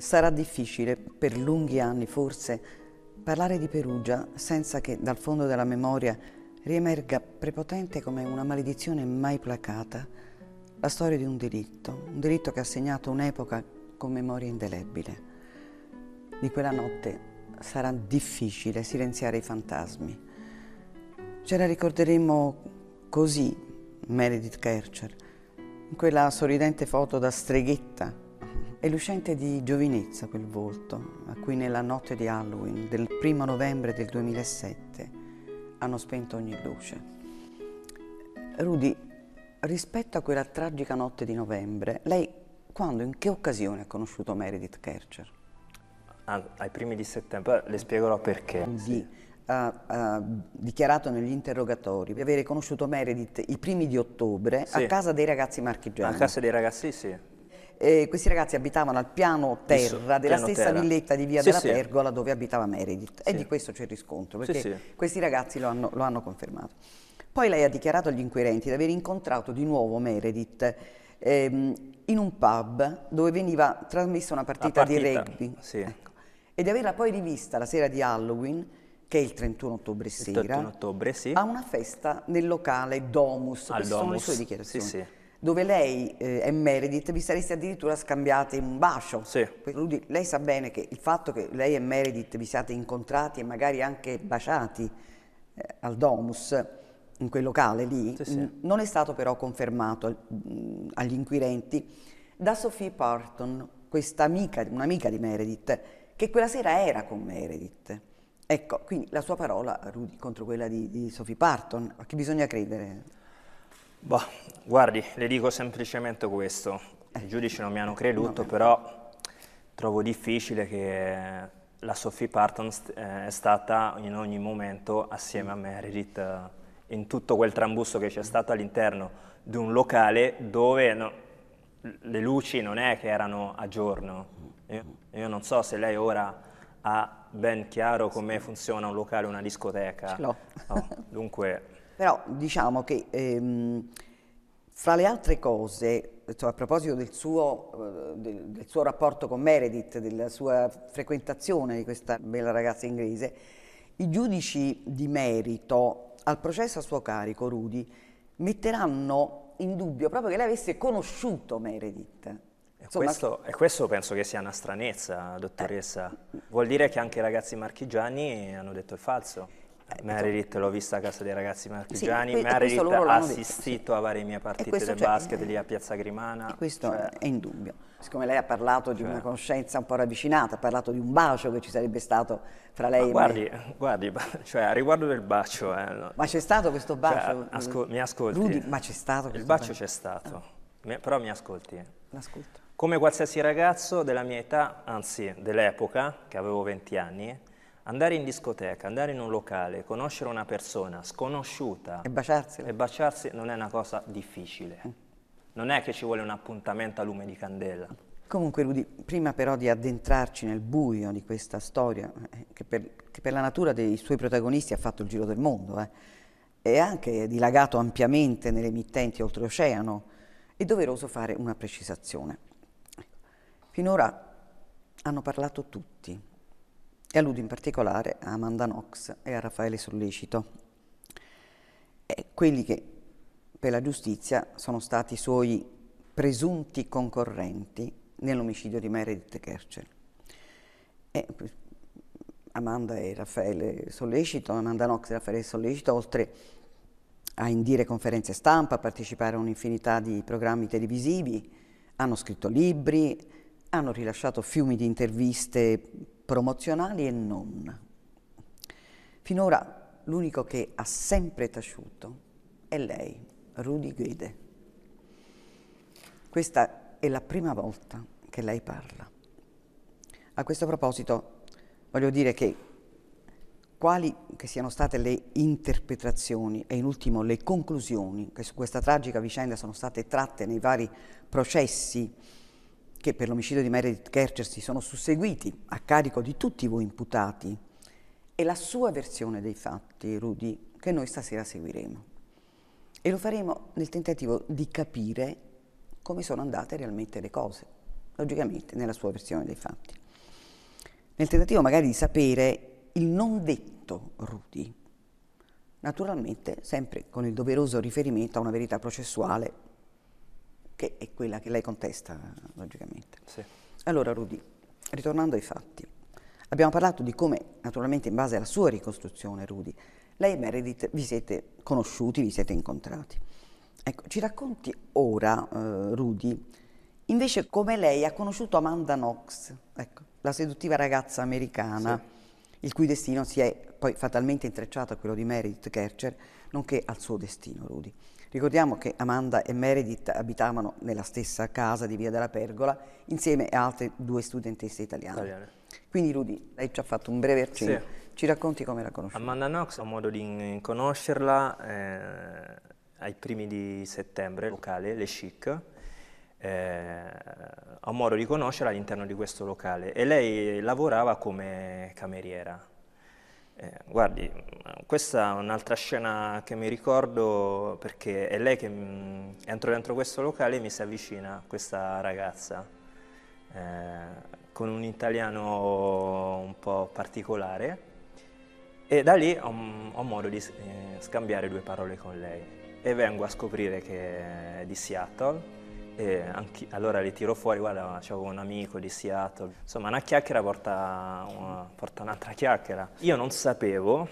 Sarà difficile, per lunghi anni forse, parlare di Perugia senza che dal fondo della memoria riemerga prepotente come una maledizione mai placata la storia di un delitto, un delitto che ha segnato un'epoca con memoria indelebile. Di quella notte sarà difficile silenziare i fantasmi. Ce la ricorderemo così, Meredith Kercher, in quella sorridente foto da streghetta è lucente di giovinezza quel volto a cui nella notte di Halloween del primo novembre del 2007 hanno spento ogni luce. Rudy, rispetto a quella tragica notte di novembre, lei quando, in che occasione ha conosciuto Meredith Kercher? Ah, ai primi di settembre, le spiegherò perché. Di, sì. ha, ha dichiarato negli interrogatori di avere conosciuto Meredith i primi di ottobre sì. a casa dei ragazzi marchigiani. A casa dei ragazzi, sì. Eh, questi ragazzi abitavano al piano terra della piano stessa terra. villetta di Via sì, della sì. Pergola dove abitava Meredith sì. e di questo c'è il riscontro perché questi ragazzi lo hanno, lo hanno, confermato. Poi lei ha dichiarato agli inquirenti di aver incontrato di nuovo Meredith ehm, in un pub dove veniva trasmessa una partita, partita. di rugby ecco. e di averla poi rivista la sera di Halloween che è il 31 ottobre sera, 31 ottobre, sì. a una festa nel locale Domus, Al queste Domus. sono le sue dichiarazioni. Sì, sì dove lei eh, e Meredith vi sareste addirittura scambiate un bacio. Sì. Rudy, lei sa bene che il fatto che lei e Meredith vi siate incontrati e magari anche baciati eh, al Domus, in quel locale lì, sì, sì. non è stato però confermato mh, mm, agli inquirenti da Sophie Parton, questa amica, un'amica di Meredith, che quella sera era con Meredith. Ecco, quindi la sua parola, Rudy, contro quella di, di Sophie Parton, a chi bisogna credere? Boh, guardi, le dico semplicemente questo. I giudici non mi hanno creduto, però trovo difficile che la Sophie Parton eh, è stata in ogni momento assieme a Meredith eh, in tutto quel trambusto che c'è stato all'interno di un locale dove no, le luci non è che erano a giorno. Io, io non so se lei ora ha ben chiaro come funziona un locale, una discoteca. Ce Oh, dunque però diciamo che ehm, fra le altre cose, cioè a proposito del suo, eh, del, del suo, rapporto con Meredith, della sua frequentazione di questa bella ragazza inglese, i giudici di merito al processo a suo carico, Rudy, metteranno in dubbio proprio che lei avesse conosciuto Meredith. Insomma, questo, e questo penso che sia una stranezza, eh. dottoressa. Eh. Vuol dire che anche i ragazzi marchigiani hanno detto il falso. Eh, Meredith l'ho vista a casa dei ragazzi marchigiani, sì, Meredith ha assistito sì. a varie mie partite del cioè, basket eh, lì a Piazza Grimana. questo cioè, è indubbio. Siccome lei ha parlato di cioè. una conoscenza un po' ravvicinata, ha parlato di un bacio che ci sarebbe stato fra lei Ma e guardi, me. Guardi, cioè, a riguardo del bacio... Eh, no. Ma c'è stato questo cioè, bacio? Asco mi ascolti? Rudy, ma c'è stato questo Il bacio c'è stato, ah. però mi ascolti. L'ascolto. Come qualsiasi ragazzo della mia età, anzi dell'epoca, che avevo 20 anni, Andare in discoteca, andare in un locale, conoscere una persona sconosciuta e baciarsi. E baciarsi non è una cosa difficile. Mm. Non è che ci vuole un appuntamento a lume di candela. Comunque Rudy, prima però di addentrarci nel buio di questa storia, eh, che, per, che per, la natura dei suoi protagonisti ha fatto il giro del mondo, eh, e anche dilagato ampiamente nelle emittenti oltreoceano, è doveroso fare una precisazione. Finora hanno parlato tutti, e alludo in particolare a Amanda Knox e a Raffaele Sollecito, e quelli che per la giustizia sono stati i suoi presunti concorrenti nell'omicidio di Meredith Kercher. E Amanda e Raffaele Sollecito, Amanda Knox e Raffaele Sollecito, oltre a indire conferenze stampa, a partecipare a un'infinità di programmi televisivi, hanno scritto libri, hanno rilasciato fiumi di interviste promozionali e non. Finora l'unico che ha sempre taciuto è lei, Rudy Guede. Questa è la prima volta che lei parla. A questo proposito voglio dire che quali che siano state le interpretazioni e in ultimo le conclusioni che su questa tragica vicenda sono state tratte nei vari processi che per l'omicidio di Meredith Kercher si sono susseguiti a carico di tutti voi imputati, è la sua versione dei fatti, Rudy, che noi stasera seguiremo. E lo faremo nel tentativo di capire come sono andate realmente le cose, logicamente nella sua versione dei fatti. Nel tentativo magari di sapere il non detto Rudy, naturalmente sempre con il doveroso riferimento a una verità processuale che è quella che lei contesta logicamente. Sì. Allora Rudy, ritornando ai fatti, abbiamo parlato di come, naturalmente in base alla sua ricostruzione Rudy, lei e Meredith vi siete conosciuti, vi siete incontrati. Ecco, ci racconti ora, eh, Rudy, invece come lei ha conosciuto Amanda Knox, ecco, la seduttiva ragazza americana, sì. il cui destino si è poi fatalmente intrecciato a quello di Meredith Kercher, nonché al suo destino, Rudy. Ricordiamo che Amanda e Meredith abitavano nella stessa casa di Via della Pergola insieme a altre due studentesse italiane. Italiano. Quindi Rudy, lei ci ha fatto un breve accenno, sì. ci racconti come la conosci? Amanda Knox, ho modo di conoscerla eh, ai primi di settembre, locale Le Chic, eh, ho modo di conoscerla all'interno di questo locale e lei lavorava come cameriera eh, guardi, questa è un'altra scena che mi ricordo perché è lei che mm, entro dentro questo locale e mi si avvicina questa ragazza eh, con un italiano un po' particolare e da lì ho, mm, ho modo di eh, scambiare due parole con lei e vengo a scoprire che è di Seattle anche, allora li tiro fuori, guarda, c'avevo un amico di Seattle. Insomma, una chiacchiera porta, una, porta un'altra chiacchiera. Io non sapevo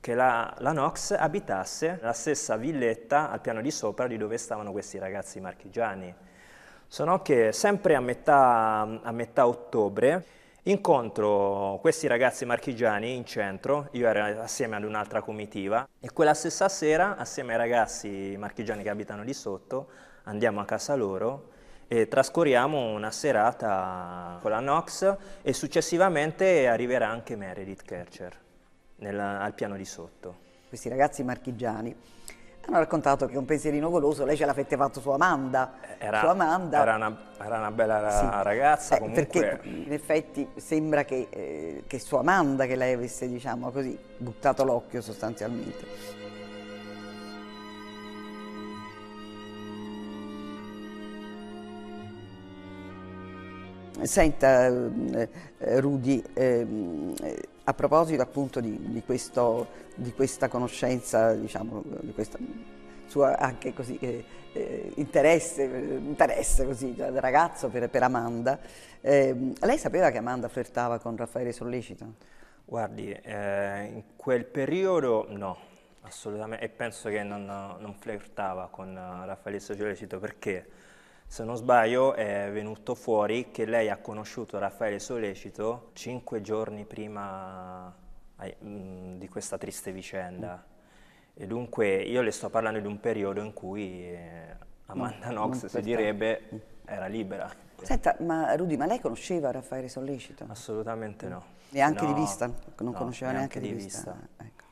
che la, la, Nox abitasse la stessa villetta al piano di sopra di dove stavano questi ragazzi marchigiani. Sono che sempre a metà, a metà ottobre incontro questi ragazzi marchigiani in centro, io ero assieme ad un'altra comitiva e quella stessa sera assieme ai ragazzi marchigiani che abitano di sotto andiamo a casa loro e trascorriamo una serata con la Nox e successivamente arriverà anche Meredith Kercher nel, al piano di sotto. Questi ragazzi marchigiani hanno raccontato che un pensierino goloso lei ce l'avete fatto su Amanda. Eh, era, su Amanda. era, una, era una, bella sì. ragazza eh, comunque. Perché in effetti sembra che, eh, che su Amanda che lei avesse, diciamo così, buttato l'occhio sostanzialmente. Senta eh, eh, Rudi, ehm, a proposito appunto di, di, questo, di questa conoscenza, diciamo, di questo suo anche così, eh, eh, interesse, interesse così, da ragazzo per, per Amanda, eh, lei sapeva che Amanda flirtava con Raffaele Sollecito? Guardi, eh, in quel periodo no, assolutamente, e penso che non, non flirtava con Raffaele Sollecito perché se non sbaglio è venuto fuori che lei ha conosciuto Raffaele Sollecito cinque giorni prima mm, di questa triste vicenda. E dunque io le sto parlando di un periodo in cui eh, Amanda mm, Knox, si direbbe, mm. era libera. Senta, ma Rudy, ma lei conosceva Raffaele Sollecito? Assolutamente no. Neanche no, di vista? Non no, conosceva neanche, neanche di vista. vista. Ecco.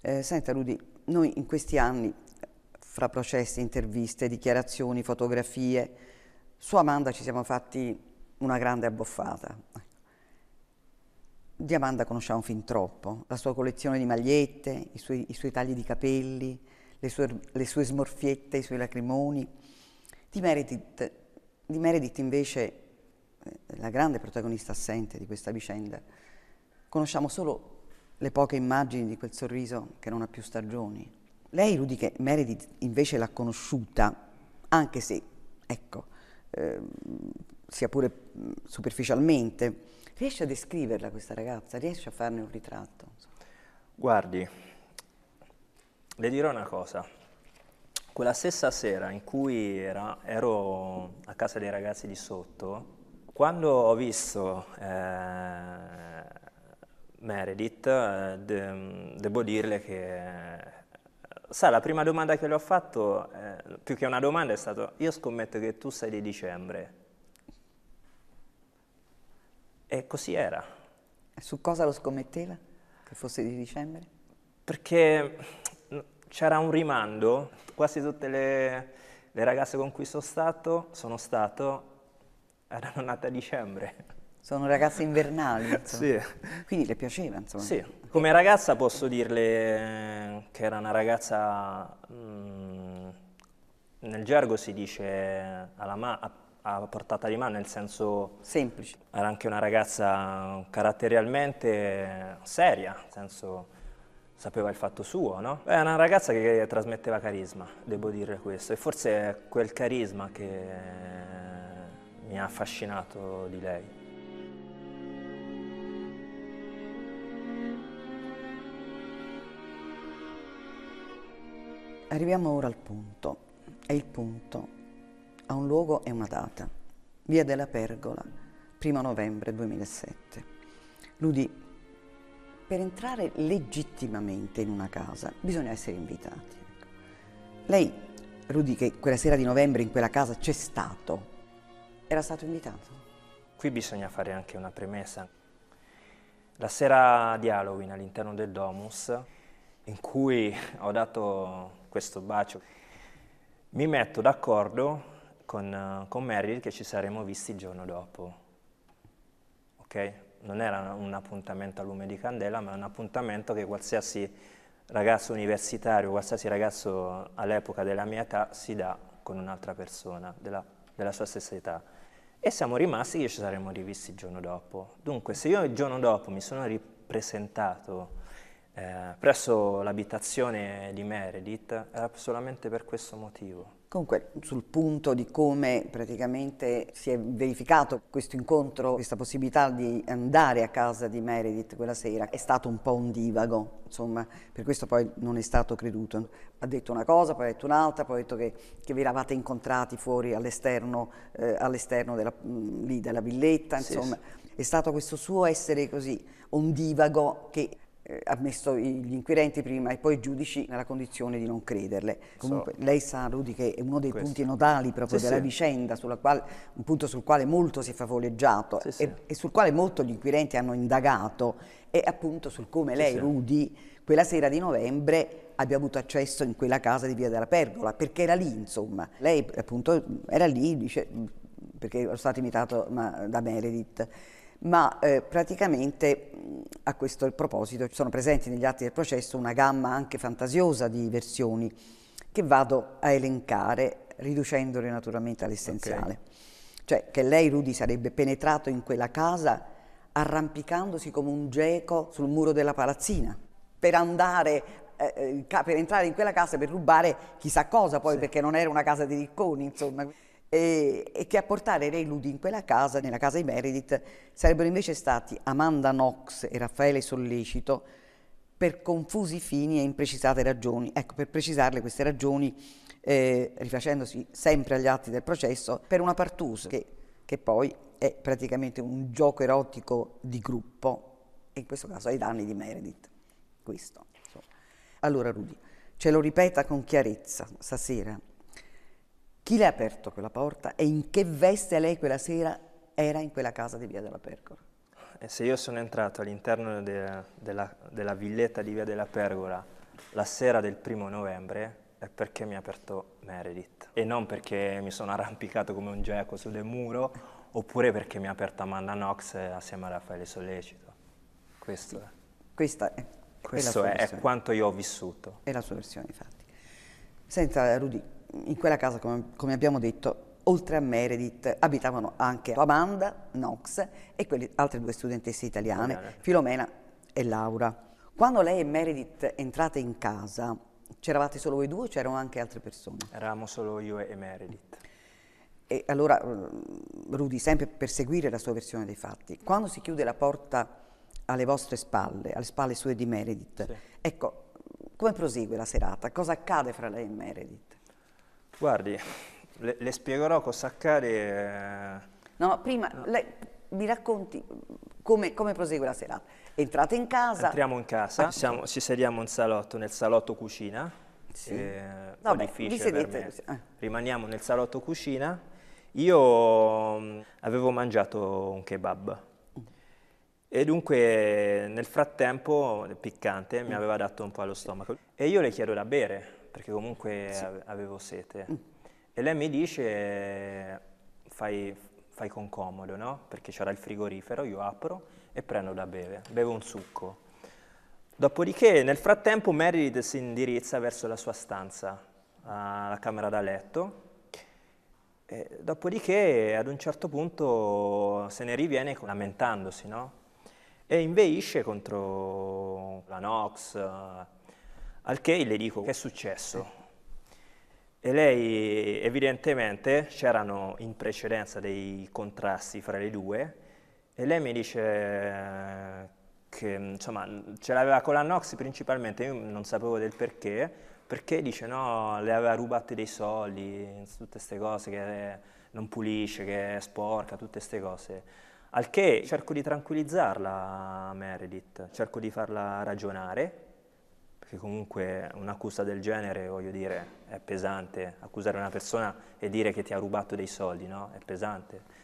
Eh, senta Rudy, noi in questi anni fra processi, interviste, dichiarazioni, fotografie. Su Amanda ci siamo fatti una grande abboffata. Di Amanda conosciamo fin troppo, la sua collezione di magliette, i suoi, i suoi tagli di capelli, le sue, le sue, smorfiette, i suoi lacrimoni. Di Meredith, di Meredith invece, eh, la grande protagonista assente di questa vicenda, conosciamo solo le poche immagini di quel sorriso che non ha più stagioni, lei, Rudy, Meredith invece l'ha conosciuta, anche se, ecco, eh, sia pure superficialmente, riesce a descriverla questa ragazza? Riesce a farne un ritratto? Guardi, le dirò una cosa. Quella stessa sera in cui era, ero a casa dei ragazzi di sotto, quando ho visto eh, Meredith, eh, de, devo dirle che Sa, la prima domanda che le ho fatto, eh, più che una domanda, è stata io scommetto che tu sei di dicembre. E così era. Su cosa lo scommetteva? Che fosse di dicembre? Perché mm, c'era un rimando, quasi tutte le, le, ragazze con cui sono stato, sono stato, erano nate a dicembre. Sono ragazze invernali, insomma. Sì. Quindi le piaceva, insomma. Sì, come ragazza posso dirle eh, che era una ragazza, mh, mm, nel gergo si dice a, a portata di mano, nel senso... Semplice. Era anche una ragazza caratterialmente seria, nel senso sapeva il fatto suo, no? È una ragazza che trasmetteva carisma, devo dire questo, e forse è quel carisma che mi ha affascinato di lei. Arriviamo ora al punto, È il punto ha un luogo e una data, via della Pergola, 1 novembre 2007. L'Udì, per entrare legittimamente in una casa bisogna essere invitati. Lei, Rudy, che quella sera di novembre in quella casa c'è stato, era stato invitato? Qui bisogna fare anche una premessa. La sera di Halloween all'interno del Domus, in cui ho dato questo bacio. Mi metto d'accordo con, eh, con Meryl che ci saremmo visti il giorno dopo. Ok? Non era un appuntamento a lume di candela, ma un appuntamento che qualsiasi ragazzo universitario, qualsiasi ragazzo all'epoca della mia età si dà con un'altra persona della, della sua stessa età. E siamo rimasti che ci saremmo rivisti il giorno dopo. Dunque, se io il giorno dopo mi sono ripresentato eh, presso l'abitazione di Meredith era solamente per questo motivo. Comunque, sul punto di come praticamente si è verificato questo incontro, questa possibilità di andare a casa di Meredith quella sera, è stato un po' un divago, insomma, per questo poi non è stato creduto. Ha detto una cosa, poi ha detto un'altra, poi ha detto che, che vi eravate incontrati fuori all'esterno, eh, all'esterno della, mh, lì, della villetta, insomma. Sì, sì. È stato questo suo essere così ondivago che eh, ha messo gli inquirenti prima e poi i giudici nella condizione di non crederle. Comunque so, lei sa, Rudy, che è uno dei questo. punti nodali proprio sì, della sì. vicenda, quale, un punto sul quale molto si è favoleggiato sì, e, e, sul quale molto gli inquirenti hanno indagato, è appunto sul come lei, Rudy, quella sera di novembre abbia avuto accesso in quella casa di Via della Pergola, perché era lì, insomma. Lei appunto era lì, dice, perché ero stato imitato ma, da Meredith ma eh, praticamente a questo proposito ci sono presenti negli atti del processo una gamma anche fantasiosa di versioni che vado a elencare riducendole naturalmente all'essenziale. Okay. Cioè che lei, Rudy, sarebbe penetrato in quella casa arrampicandosi come un geco sul muro della palazzina per andare eh, eh, per entrare in quella casa per rubare chissà cosa poi sì. perché non era una casa di ricconi insomma e, e, che a portare Reludi in quella casa, nella casa di Meredith, sarebbero invece stati Amanda Knox e Raffaele Sollecito per confusi fini e imprecisate ragioni. Ecco, per precisarle queste ragioni, eh, rifacendosi sempre agli atti del processo, per una partusa che, che poi è praticamente un gioco erotico di gruppo, e in questo caso ai danni di Meredith. Questo. Allora, Rudy, ce lo ripeta con chiarezza stasera chi le ha aperto quella porta e in che veste lei quella sera era in quella casa di Via della Pergola. E eh, se io sono entrato all'interno de, della, della, villetta di Via della Pergola la sera del primo novembre è perché mi ha aperto Meredith e non perché mi sono arrampicato come un geco sul muro oppure perché mi ha aperto Amanda Knox assieme a Raffaele Sollecito. Questo sì. è. Questa è, Questo è, è quanto io ho vissuto. È la sua versione, infatti. Senta, Rudy, in quella casa, come, come abbiamo detto, oltre a Meredith abitavano anche Amanda, Knox e quelle altre due studentesse italiane, Bene. Filomena e Laura. Quando lei e Meredith entrate in casa, c'eravate solo voi due o c'erano anche altre persone? Eravamo solo io e Meredith. E allora mm, Rudy, sempre per seguire la sua versione dei fatti, quando si chiude la porta alle vostre spalle, alle spalle sue di Meredith, sì. ecco, come prosegue la serata? Cosa accade fra lei e Meredith? Guardi, le, le spiegherò cosa accade... Eh. No, prima no. Lei, mi racconti come, come prosegue la serata. Entrate in casa. Entriamo in casa, ah. siamo, ci sediamo in salotto, nel salotto cucina. Sì. Eh, Vabbè, difficile sedete, eh. Rimaniamo nel salotto cucina. Io mh, mm, avevo mangiato un kebab. E dunque nel frattempo, piccante, mi mm. aveva dato un po' allo stomaco. E io le chiedo da bere perché comunque sì. avevo sete. Mm. E lei mi dice, fai, fai con comodo, no? Perché c'era il frigorifero, io apro e prendo da bere, bevo un succo. Dopodiché, nel frattempo, Meredith si indirizza verso la sua stanza, alla camera da letto, e dopodiché, ad un certo punto, se ne riviene lamentandosi, no? E inveisce contro la Nox, al che le dico che è successo. E lei evidentemente c'erano in precedenza dei contrasti fra le due e lei mi dice eh, che insomma ce l'aveva con la Nox principalmente, io non sapevo del perché, perché dice no, le aveva rubate dei soldi, tutte queste cose che non pulisce, che è sporca, tutte queste cose. Al che cerco di tranquillizzarla Meredith, cerco di farla ragionare che comunque un'accusa del genere, voglio dire, è pesante. Accusare una persona e dire che ti ha rubato dei soldi, no? È pesante.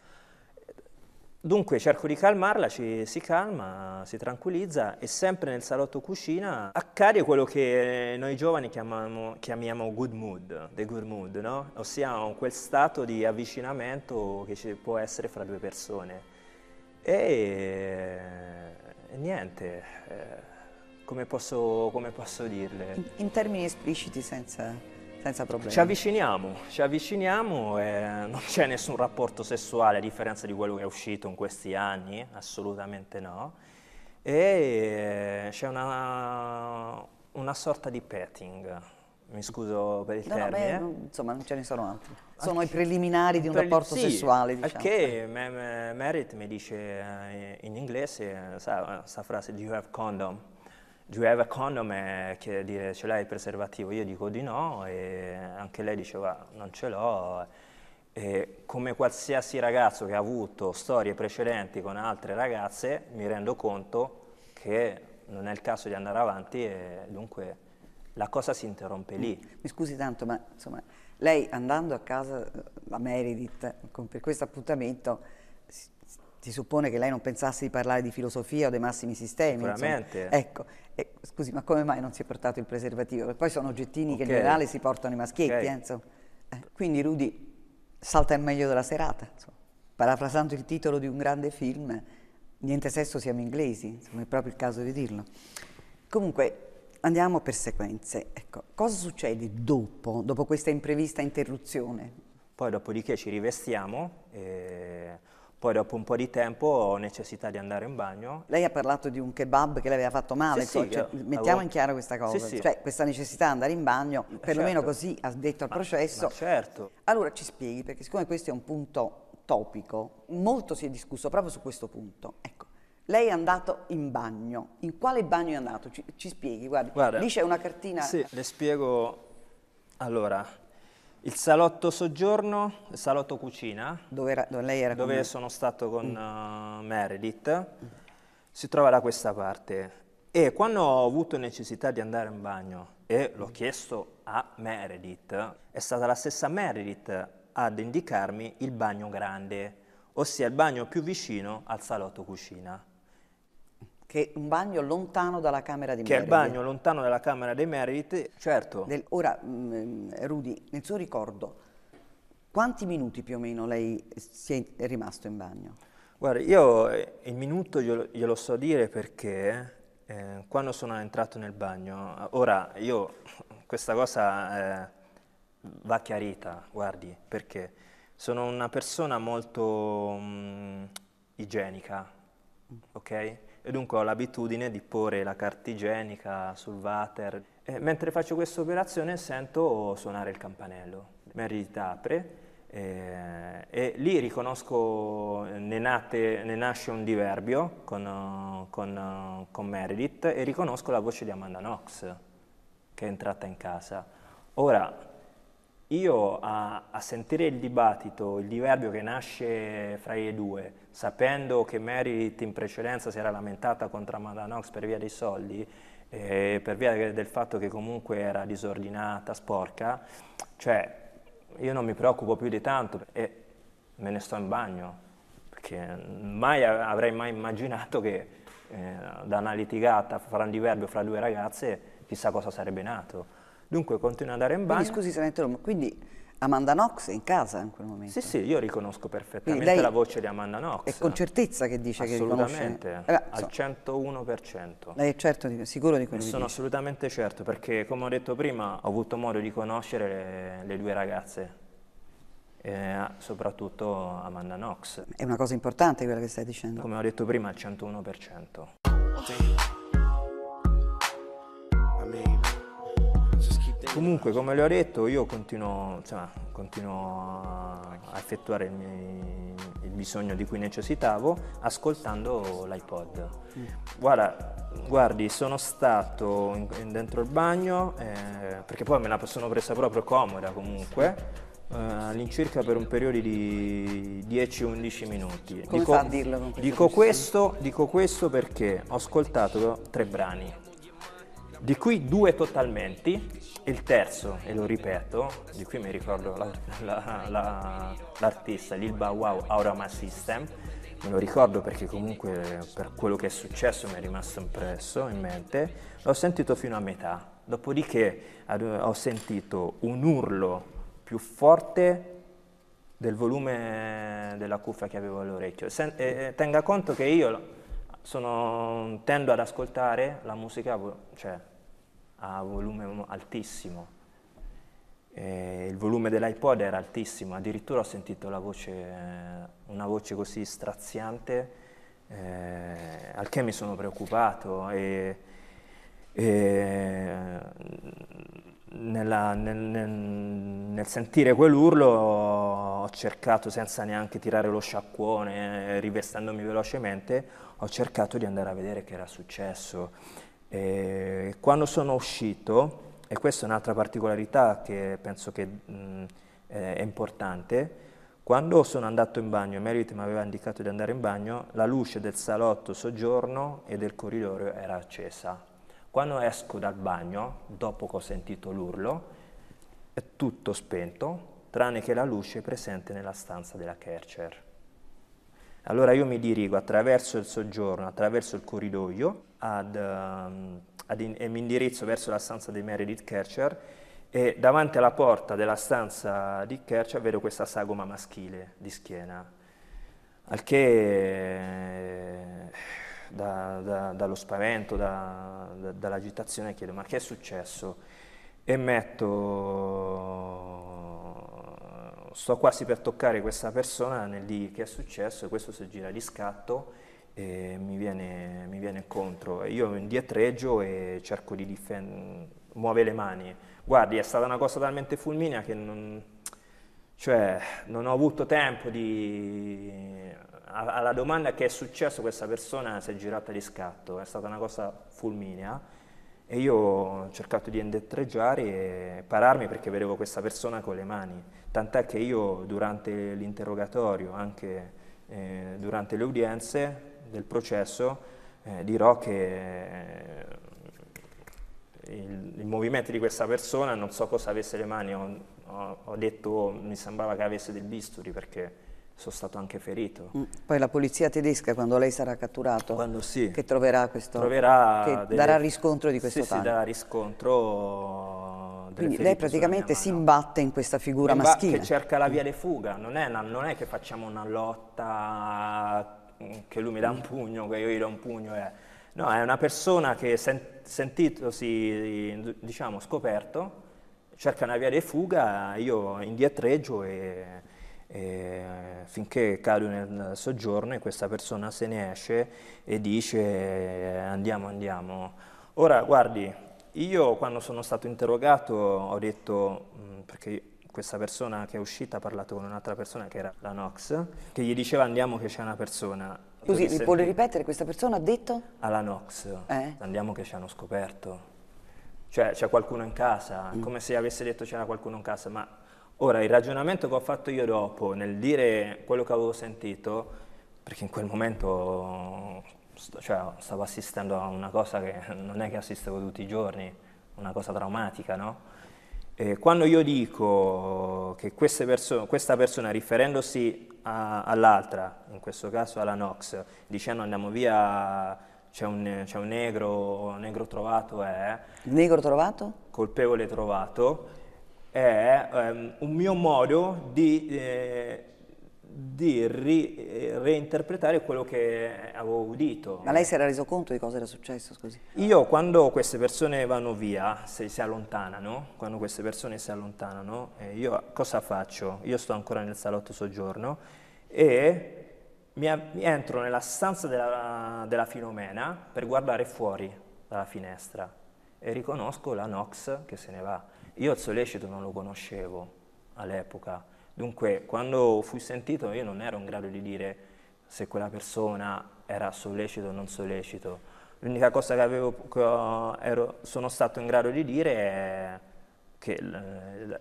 Dunque cerco di calmarla, ci, si calma, si tranquillizza e sempre nel salotto cucina accade quello che noi giovani chiamiamo, chiamiamo good mood, the good mood, no? Ossia quel stato di avvicinamento che ci può essere fra due persone. E, e niente, eh, come posso, come posso dirle? In termini espliciti, senza, senza problemi. Ci avviciniamo, ci avviciniamo non c'è nessun rapporto sessuale a differenza di quello che è uscito in questi anni, assolutamente no. E eh, c'è una, una sorta di petting, mi scuso per il no, termine. No, beh, insomma, non ce ne sono altri. Sono okay. i preliminari di un Preli rapporto sì, sessuale, diciamo. Perché okay. Merit mi dice eh, in inglese questa frase, do you have condom? do you have a condom? Che dire, ce l'hai il preservativo? Io dico di no e anche lei diceva non ce l'ho. E come qualsiasi ragazzo che ha avuto storie precedenti con altre ragazze, mi rendo conto che non è il caso di andare avanti e dunque la cosa si interrompe lì. Mm. Mi scusi tanto, ma insomma, lei andando a casa, eh, la Meredith, per questo appuntamento, si suppone che lei non pensasse di parlare di filosofia o dei massimi sistemi. Sicuramente. Ecco, e, scusi, ma come mai non si è portato il preservativo? Perché poi sono oggettini okay. che in generale si portano i maschietti, okay. eh, eh, Quindi Rudy salta il meglio della serata, insomma. parafrasando il titolo di un grande film, niente sesso siamo inglesi, insomma è proprio il caso di dirlo. Comunque, andiamo per sequenze. Ecco, cosa succede dopo, dopo questa imprevista interruzione? Poi dopodiché ci rivestiamo. E eh, poi dopo un po' di tempo ho necessità di andare in bagno. Lei ha parlato di un kebab che le aveva fatto male, sì, sì, cioè, mettiamo avevo... in chiaro questa cosa, sì, cioè questa necessità di andare in bagno, perlomeno certo. così ha detto al ma, processo. Ma certo. Allora ci spieghi, perché siccome questo è un punto topico, molto si è discusso proprio su questo punto. Ecco, lei è andato in bagno, in quale bagno è andato? Ci, ci spieghi, guardi, guarda, lì c'è una cartina. Sì, le spiego, allora, il salotto soggiorno, il salotto cucina, dove, era, dove lei era dove sono stato con mm. uh, Meredith, si trova da questa parte. E quando ho avuto necessità di andare in bagno e l'ho mm. chiesto a Meredith, è stata la stessa Meredith ad indicarmi il bagno grande, ossia il bagno più vicino al salotto cucina che un bagno lontano dalla Camera dei che Meriti. Che è il bagno lontano dalla Camera dei Meriti, certo. Del, ora, mm, eh, Rudy, nel suo ricordo, quanti minuti più o meno lei è rimasto in bagno? Guarda, io eh, il minuto glielo, glielo so dire perché eh, quando sono entrato nel bagno, ora io questa cosa eh, va chiarita, guardi, perché sono una persona molto mh, mm, igienica, ok? e dunque ho l'abitudine di porre la carta igienica sul water. E mentre faccio questa operazione sento suonare il campanello. Mary apre e, eh, e lì riconosco, ne, nate, ne, nasce un diverbio con, con, con Meredith e riconosco la voce di Amanda Knox che è entrata in casa. Ora, io a, a, sentire il dibattito, il diverbio che nasce fra i due, sapendo che Merit in precedenza si era lamentata contro Amanda Knox per via dei soldi, eh, per via del fatto che comunque era disordinata, sporca, cioè io non mi preoccupo più di tanto e me ne sto in bagno, perché mai avrei mai immaginato che eh, da una litigata, fra un diverbio fra due ragazze, chissà cosa sarebbe nato. Dunque continua ad andare in bagno. Quindi, scusi se la interrompo, quindi Amanda Knox è in casa in quel momento? Sì, sì, io riconosco perfettamente la voce di Amanda Knox. E con certezza che dice che riconosce? Assolutamente, eh, al 101%. Lei è certo di, sicuro di quello che Sono assolutamente certo, perché come ho detto prima, ho avuto modo di conoscere le, le due ragazze. Eh, soprattutto Amanda Knox. È una cosa importante quella che stai dicendo. Come ho detto prima, al 101%. Damn. I mean. Comunque, come le ho detto, io continuo, insomma, cioè, continuo a effettuare il, mio, il, bisogno di cui necessitavo ascoltando l'iPod. Mm. Guarda, guardi, sono stato in, in dentro il bagno, eh, perché poi me la sono presa proprio comoda comunque, Uh, all'incirca per un periodo di 10-11 minuti. Come dico, fa a dirlo con dico questo, dico questo perché ho ascoltato tre brani di cui due totalmente, il terzo, e lo ripeto, di cui mi ricordo la, la, la, l'artista, l'Ilba Wow Aurama System, me lo ricordo perché comunque per quello che è successo mi è rimasto impresso in mente, l'ho sentito fino a metà, dopodiché ho sentito un urlo più forte del volume della cuffia che avevo all'orecchio. Sen- e, eh, eh, tenga conto che io sono, tendo ad ascoltare la musica, cioè a volume altissimo, e eh, il volume dell'iPod era altissimo, addirittura ho sentito voce, eh, una voce così straziante eh, al che mi sono preoccupato e, e mm, nella, nel, nel, nel, sentire quell'urlo ho cercato, senza neanche tirare lo sciacquone, rivestendomi velocemente, ho cercato di andare a vedere che era successo e eh, quando sono uscito, e questa è un'altra particolarità che penso che mh, è importante, quando sono andato in bagno, Merit mi aveva indicato di andare in bagno, la luce del salotto soggiorno e del corridoio era accesa. Quando esco dal bagno, dopo che ho sentito l'urlo, è tutto spento, tranne che la luce presente nella stanza della Kercher. Allora io mi dirigo attraverso il soggiorno, attraverso il corridoio, ad, um, ad in, mi ehm, indirizzo verso la stanza di Meredith Kercher e davanti alla porta della stanza di Kercher vedo questa sagoma maschile di schiena, al che eh, da, da, dallo spavento, da, dall'agitazione chiedo ma che è successo? E metto sto quasi per toccare questa persona nel dire che è successo e questo si gira di scatto mi viene, mi, viene, contro. Io indietreggio e cerco di difendere, muove le mani. Guardi, è stata una cosa talmente fulminea che non, cioè, non ho avuto tempo di... Alla domanda che è successo questa persona si è girata di scatto, è stata una cosa fulminea e io ho cercato di indietreggiare e pararmi perché vedevo questa persona con le mani, tant'è che io durante l'interrogatorio, anche eh, durante le udienze, del processo eh, dirò che eh, il, il, movimento di questa persona, non so cosa avesse le mani, ho, ho, detto mi sembrava che avesse del bisturi perché sono stato anche ferito. Mm, poi la polizia tedesca, quando lei sarà catturato, quando sì, che troverà questo... Troverà che delle... darà riscontro di questo sì, taglio. Sì, darà riscontro... Quindi lei praticamente si imbatte in questa figura maschile. Che cerca la via mm. di fuga, non è, non è che facciamo una lotta che lui mi dà un pugno, che io gli do un pugno. Eh. No, è una persona che sentitosi, diciamo, scoperto, cerca una via di fuga, io indietreggio e, e finché cado nel soggiorno e questa persona se ne esce e dice eh, andiamo, andiamo. Ora, guardi, io quando sono stato interrogato ho detto, mm, perché questa persona che è uscita ha parlato con un'altra persona che era la Nox, che gli diceva andiamo che c'è una persona. Scusi, mi vuole ripetere, questa persona ha detto? Alla Nox, eh? andiamo che ci hanno scoperto. Cioè c'è qualcuno in casa, mm. come se avesse detto c'era qualcuno in casa, ma ora il ragionamento che ho fatto io dopo, nel dire quello che avevo sentito, perché in quel momento st cioè, stavo assistendo a una cosa che non è che assistevo tutti i giorni, una cosa traumatica, no? Eh, quando io dico che perso questa persona, riferendosi all'altra, in questo caso alla Nox, dicendo andiamo via, c'è un, un, negro, negro trovato è... Negro trovato? Colpevole trovato, è um, un mio modo di... Eh, di ri, eh, reinterpretare quello che avevo udito. Ma lei si era reso conto di cosa era successo? Scusi. Io quando queste persone vanno via, se si allontanano, quando queste persone si allontanano, eh, io cosa faccio? Io sto ancora nel salotto soggiorno e mi, entro nella stanza della, della Filomena per guardare fuori dalla finestra e riconosco la Nox che se ne va. Io il sollecito non lo conoscevo all'epoca Dunque, quando fui sentito io non ero in grado di dire se quella persona era sollecito o non sollecito. L'unica cosa che, avevo, che ero, sono stato in grado di dire è che la,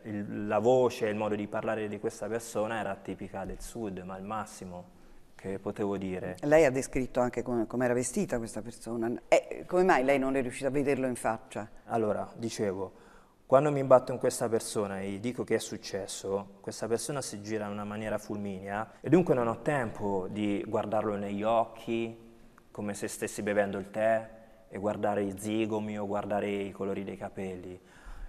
la voce il modo di parlare di questa persona era tipica del sud, ma al massimo che potevo dire. Lei ha descritto anche come, come era vestita questa persona. E come mai lei non è riuscita a vederlo in faccia? Allora, dicevo, quando mi imbatto in questa persona e gli dico che è successo, questa persona si gira in una maniera fulminea e dunque non ho tempo di guardarlo negli occhi come se stessi bevendo il tè e guardare i zigomi o guardare i colori dei capelli.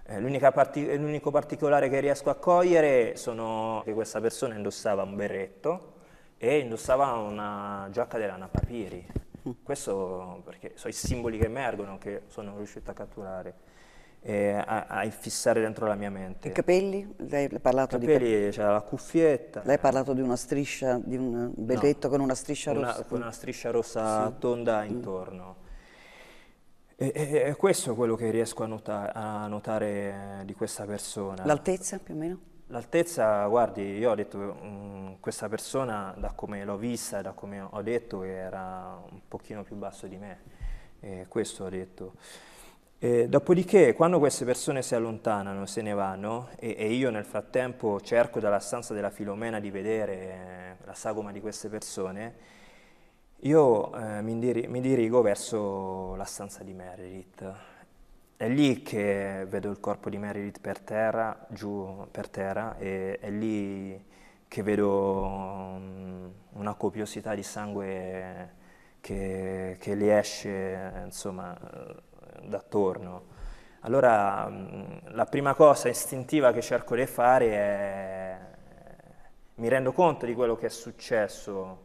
Eh, parti- l'unico particolare che riesco a cogliere sono che questa persona indossava un berretto e indossava una giacca di lana papiri. Mm. Questo perché sono i simboli che emergono che sono riuscito a catturare eh, a, a, fissare dentro la mia mente. I capelli? Lei ha parlato capelli, di capelli? c'era la cuffietta. Lei ha parlato di una striscia, di un berretto no, con una striscia una, rossa? Con una striscia rossa sì. tonda mm. intorno. E, e, e, questo è quello che riesco a, nota a notare di questa persona. L'altezza più o meno? L'altezza, guardi, io ho detto mh, mm, questa persona, da come l'ho vista e da come ho detto, era un pochino più basso di me. E questo ho detto. Eh, dopodiché, quando queste persone si allontanano, se ne vanno, e, e, io nel frattempo cerco dalla stanza della Filomena di vedere eh, la sagoma di queste persone, io eh, mi, dir- mi, dirigo verso la stanza di Meredith. È lì che vedo il corpo di Meredith per terra, giù per terra, e è lì che vedo mm, una copiosità di sangue che, che li esce, insomma d'attorno. Allora mm, la prima cosa istintiva che cerco di fare è mi rendo conto di quello che è successo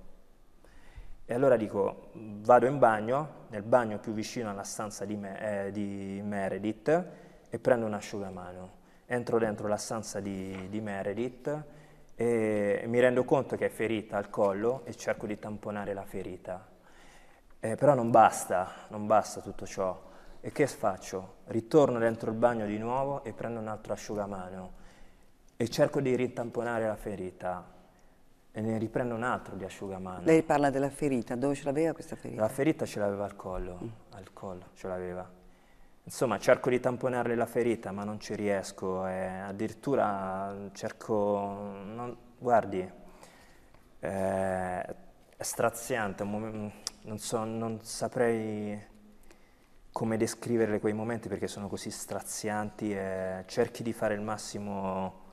e allora dico vado in bagno, nel bagno più vicino alla stanza di, me, eh, di Meredith e prendo un asciugamano. Entro dentro la stanza di, di Meredith e mi rendo conto che è ferita al collo e cerco di tamponare la ferita. Eh, però non basta, non basta tutto ciò e che faccio? Ritorno dentro il bagno di nuovo e prendo un altro asciugamano e cerco di ritamponare la ferita e ne riprendo un altro di asciugamano. Lei parla della ferita, dove ce l'aveva questa ferita? La ferita ce l'aveva al collo, mm. al collo ce l'aveva. Insomma, cerco di tamponarle la ferita, ma non ci riesco, eh, addirittura cerco... Non, guardi, eh, è straziante, non, so, non saprei come descrivere quei momenti perché sono così strazianti e cerchi di fare il massimo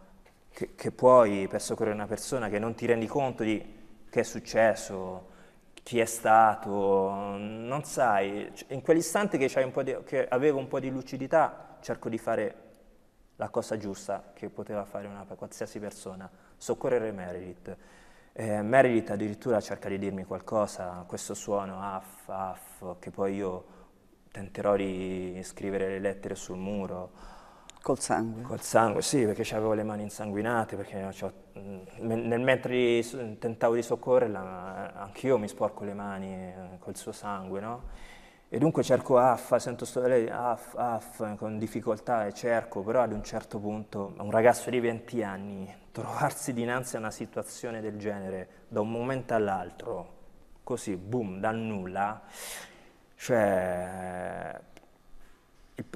che, che puoi per soccorrere una persona che non ti rendi conto di che è successo, chi è stato, non sai. Cioè, in quell'istante che, un di, che avevo un po' di lucidità cerco di fare la cosa giusta che poteva fare una qualsiasi persona, soccorrere Meredith. Eh, Meredith addirittura cerca di dirmi qualcosa, questo suono aff, aff, che poi io tenterò di scrivere le lettere sul muro. Col sangue? Col sangue, sì, perché avevo le mani insanguinate, perché mm, nel mentre tentavo di soccorrerla, eh, anch'io mi sporco le mani eh, col suo sangue, no? E dunque cerco affa, sento lei aff, aff, eh, con difficoltà e cerco, però ad un certo punto, un ragazzo di 20 anni, trovarsi dinanzi a una situazione del genere, da un momento all'altro, così, boom, dal nulla, cioè,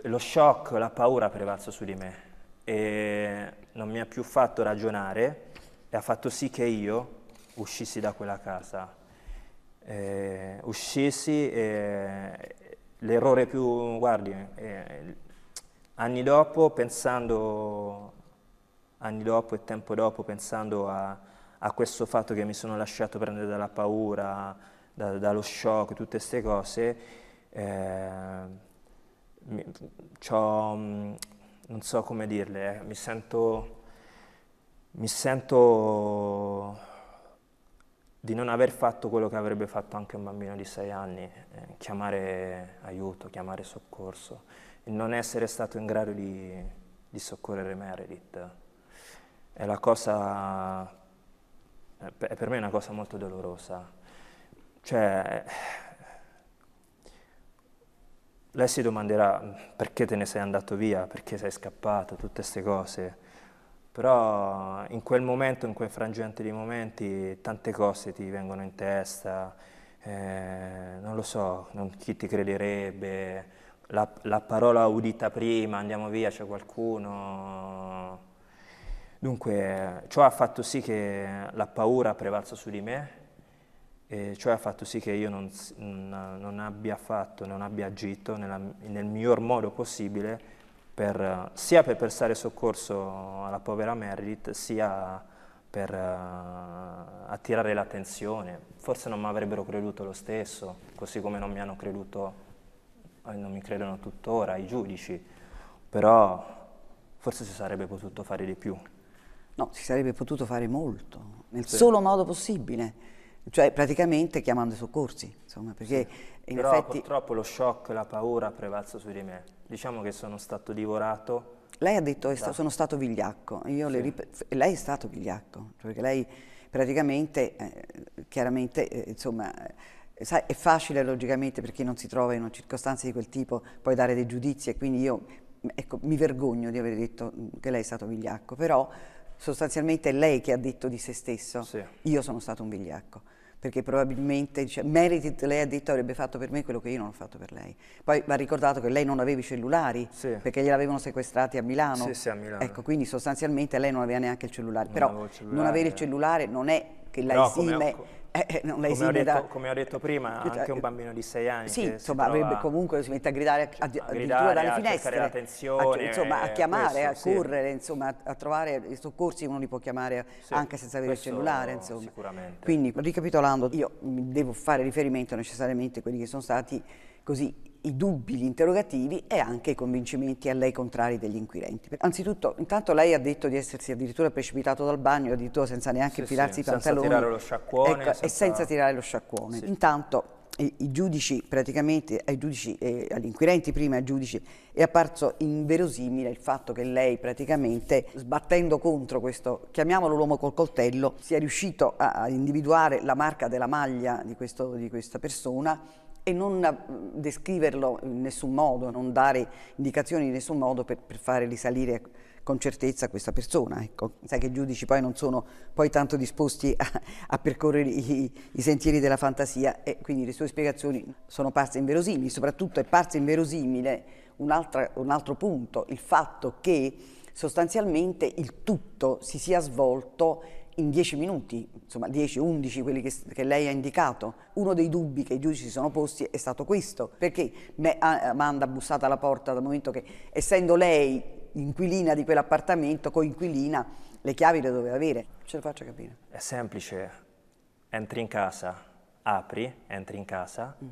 lo shock, la paura ha prevalso su di me e non mi ha più fatto ragionare e ha fatto sì che io uscissi da quella casa. Eh, uscissi e l'errore più, guardi, eh, anni dopo pensando, anni dopo e tempo dopo pensando a, a questo fatto che mi sono lasciato prendere dalla paura, da, dallo shock, tutte queste cose, eh, mi, mm, non so come dirle, eh, mi sento, mi sento di non aver fatto quello che avrebbe fatto anche un bambino di 6 anni, eh, chiamare aiuto, chiamare soccorso, non essere stato in grado di, di soccorrere Meredith. È, la cosa, per me è una cosa molto dolorosa. Cioè, lei si domanderà perché te ne sei andato via, perché sei scappato, tutte queste cose. Però in quel momento, in quel frangente di momenti, tante cose ti vengono in testa, eh, non lo so, non, chi ti crederebbe, la, la parola udita prima, andiamo via, c'è qualcuno. Dunque, ciò ha fatto sì che la paura prevalsa su di me eh, cioè ha fatto sì che io non, non abbia fatto, non abbia agito nella, nel miglior modo possibile per, sia per prestare soccorso alla povera Merit sia per uh, attirare l'attenzione. Forse non mi avrebbero creduto lo stesso, così come non mi hanno creduto, eh, non mi credono tuttora i giudici, però forse si sarebbe potuto fare di più. No, si sarebbe potuto fare molto, nel sì. solo modo possibile cioè praticamente chiamando i soccorsi, insomma, perché in Però effetti... purtroppo lo shock, la paura ha prevalso su di me, diciamo che sono stato divorato. Lei ha detto, da... sono stato vigliacco, sì. rip... lei è stato vigliacco, perché lei praticamente, eh, chiaramente, eh, insomma, eh, è facile logicamente per chi non si trova in una circostanza di quel tipo poi dare dei giudizi e quindi io, ecco, mi vergogno di aver detto che lei è stato vigliacco, però sostanzialmente è lei che ha detto di se stesso, sì. io sono stato un vigliacco perché probabilmente dice, cioè, Meredith, lei ha detto, avrebbe fatto per me quello che io non ho fatto per lei. Poi va ricordato che lei non aveva i cellulari, sì. perché gliel'avevano sequestrati a Milano. Sì, sì, a Milano. Ecco, quindi sostanzialmente lei non aveva neanche il cellulare. Non Però il cellulare, non avere il cellulare non è che la esime eh, eh non come ho, detto, da... come ho detto prima, cioè, anche un bambino di 6 anni. Sì, insomma, trova... avrebbe comunque si mette a gridare, a, a, a gridare dalle finestre. A l'attenzione. Insomma, a eh, chiamare, questo, a correre, sì. insomma, a trovare i soccorsi uno li può chiamare sì, anche senza avere il cellulare, insomma. Sicuramente. Quindi, ricapitolando, io devo fare riferimento necessariamente a quelli che sono stati così i dubbi, gli interrogativi e anche i convincimenti a lei contrari degli inquirenti. Anzitutto, intanto lei ha detto di essersi addirittura precipitato dal bagno, addirittura senza neanche sì, filarsi sì, i pantaloni. Senza tirare lo ecco, sciacquone. Ecco, senza... E senza tirare lo sciacquone. Sì. Intanto i, i, giudici, praticamente, ai giudici, eh, agli inquirenti prima, ai giudici, è apparso inverosimile il fatto che lei praticamente, sbattendo contro questo, chiamiamolo l'uomo col coltello, sia riuscito a, a individuare la marca della maglia di, questo, di questa persona e non eh, descriverlo in nessun modo, non dare indicazioni in nessun modo per, per fare risalire con certezza questa persona. Ecco, sai che i giudici poi non sono poi tanto disposti a, a percorrere i, i, sentieri della fantasia e quindi le sue spiegazioni sono parse inverosimili, soprattutto è parse inverosimile un, altra, un altro punto, il fatto che sostanzialmente il tutto si sia svolto in 10 minuti, insomma 10-11 quelli che, che, lei ha indicato. Uno dei dubbi che i giudici si sono posti è stato questo, perché Amanda ha bussato alla porta dal momento che essendo lei inquilina di quell'appartamento, coinquilina, le chiavi le doveva avere. Ce lo faccio capire. È semplice, entri in casa, apri, entri in casa, mm.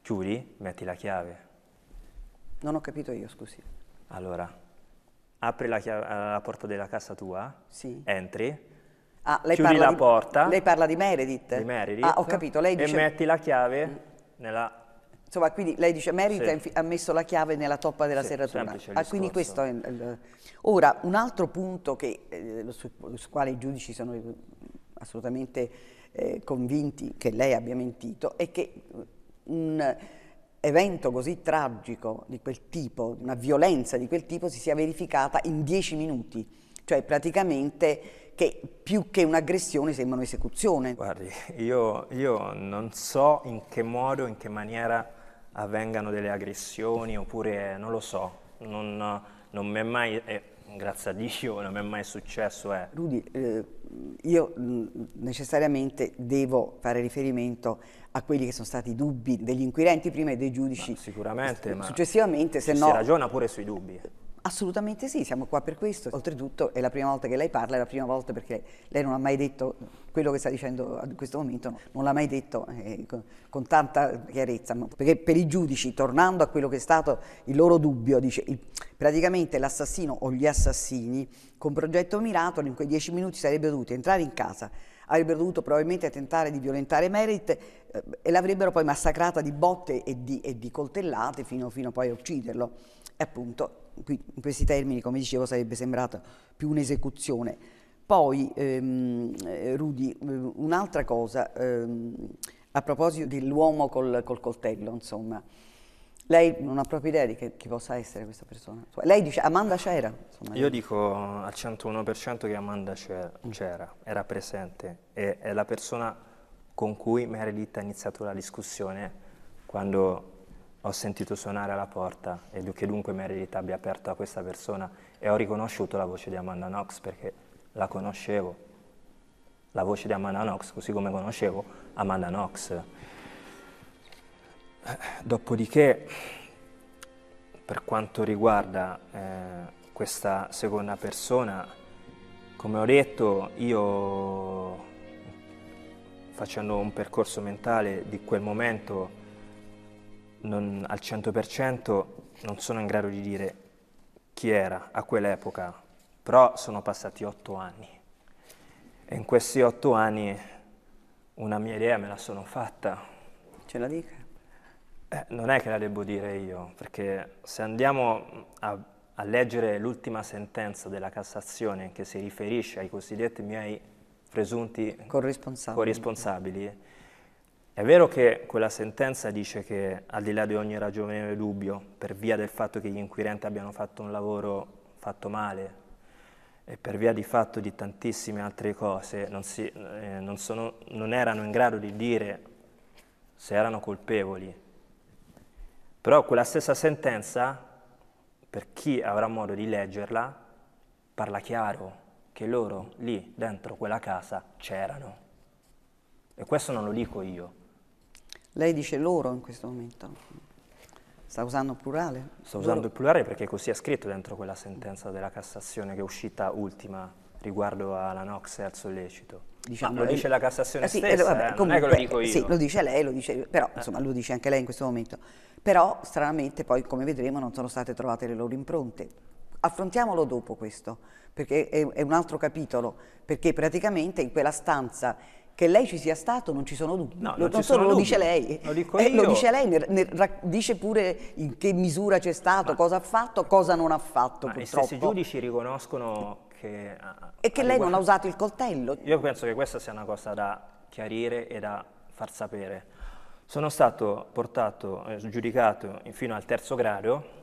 chiudi, metti la chiave. Non ho capito io, scusi. Allora, apri la, eh, la porta della casa tua, sì. entri, Ah, lei chiudi la di, porta. Lei parla di Meredith. Di Meredith. Ah, ho capito. Lei dice... E metti la chiave mm. nella... Insomma, quindi lei dice Meredith sì. ha messo la chiave nella toppa della sì, serratura. Ah, quindi questo è il... Ora, un altro punto che, eh, su, su, quale i giudici sono eh, assolutamente eh, convinti che lei abbia mentito è che mm, un evento così tragico di quel tipo, una violenza di quel tipo, si sia verificata in dieci minuti. Cioè praticamente che più che un'aggressione sembra un'esecuzione. Guardi, io, io non so in che modo, in che maniera avvengano delle aggressioni oppure non lo so, non, non mi è mai, eh, grazie a Dio, non mi è mai successo. Eh. Rudy, eh, io mm, necessariamente devo fare riferimento a quelli che sono stati i dubbi degli inquirenti prima e dei giudici. Ma sicuramente, ma successivamente, se no... Si ragiona pure sui dubbi. Assolutamente sì, siamo qua per questo. Oltretutto è la prima volta che lei parla, è la prima volta perché lei non ha mai detto quello che sta dicendo in questo momento, non l'ha mai detto eh, con, con, tanta chiarezza. Perché per i giudici, tornando a quello che è stato il loro dubbio, dice il, praticamente l'assassino o gli assassini con progetto mirato in quei dieci minuti sarebbero dovuti entrare in casa, avrebbero dovuto probabilmente tentare di violentare Merit eh, e l'avrebbero poi massacrata di botte e di, e di coltellate fino, fino poi a ucciderlo. E appunto, qui, in questi termini, come dicevo, sarebbe sembrata più un'esecuzione. Poi, ehm, eh, Rudy, eh, un'altra cosa, ehm, a proposito dell'uomo col, col coltello, insomma, lei non ha proprio idea di che, chi possa essere questa persona. Cioè, lei dice Amanda c'era. Io dico al 101% che Amanda c'era, era presente e è la persona con cui Meredith ha iniziato la discussione quando ho sentito suonare alla porta e che dunque Meredith abbia aperto a questa persona e ho riconosciuto la voce di Amanda Knox perché la conoscevo. La voce di Amanda Knox, così come conoscevo Amanda Knox. Eh, dopodiché, per quanto riguarda eh, questa seconda persona, come ho detto, io facendo un percorso mentale di quel momento non, al 100% non sono in grado di dire chi era a quell'epoca, però sono passati otto anni e in questi otto anni una mia idea me la sono fatta. Ce la dica. Eh, non è che la devo dire io, perché se andiamo a, a leggere l'ultima sentenza della Cassazione che si riferisce ai cosiddetti miei presunti corresponsabili. corresponsabili è vero che quella sentenza dice che al di là di ogni ragionevole dubbio, per via del fatto che gli inquirenti abbiano fatto un lavoro fatto male e per via di fatto di tantissime altre cose, non, si, eh, non, sono, non erano in grado di dire se erano colpevoli però quella stessa sentenza, per chi avrà modo di leggerla, parla chiaro che loro lì dentro quella casa c'erano. E questo non lo dico io. Lei dice loro in questo momento. Sta usando il plurale? Sto usando loro. il plurale perché così è scritto dentro quella sentenza della Cassazione che è uscita ultima riguardo alla Nox e al sollecito. Diciamo, lo eh, dice la Cassazione eh, sì, stessa, eh, vabbè, eh, comunque, eh, lo dico io. Sì, lo dice lei, lo dice, però insomma, lo dice anche lei in questo momento. Però stranamente poi, come vedremo, non sono state trovate le loro impronte. Affrontiamolo dopo questo, perché è, è un altro capitolo, perché praticamente in quella stanza che lei ci sia stato non ci sono dubbi. No, non, non solo lo dice lei, lo, eh, lo dice lei, ne, ne, dice pure in che misura c'è stato, ma, cosa ha fatto, cosa non ha fatto. Ma purtroppo. I stessi giudici riconoscono che... Eh, e che lei non ha usato il coltello? Io penso che questa sia una cosa da chiarire e da far sapere. Sono stato portato, eh, giudicato fino al terzo grado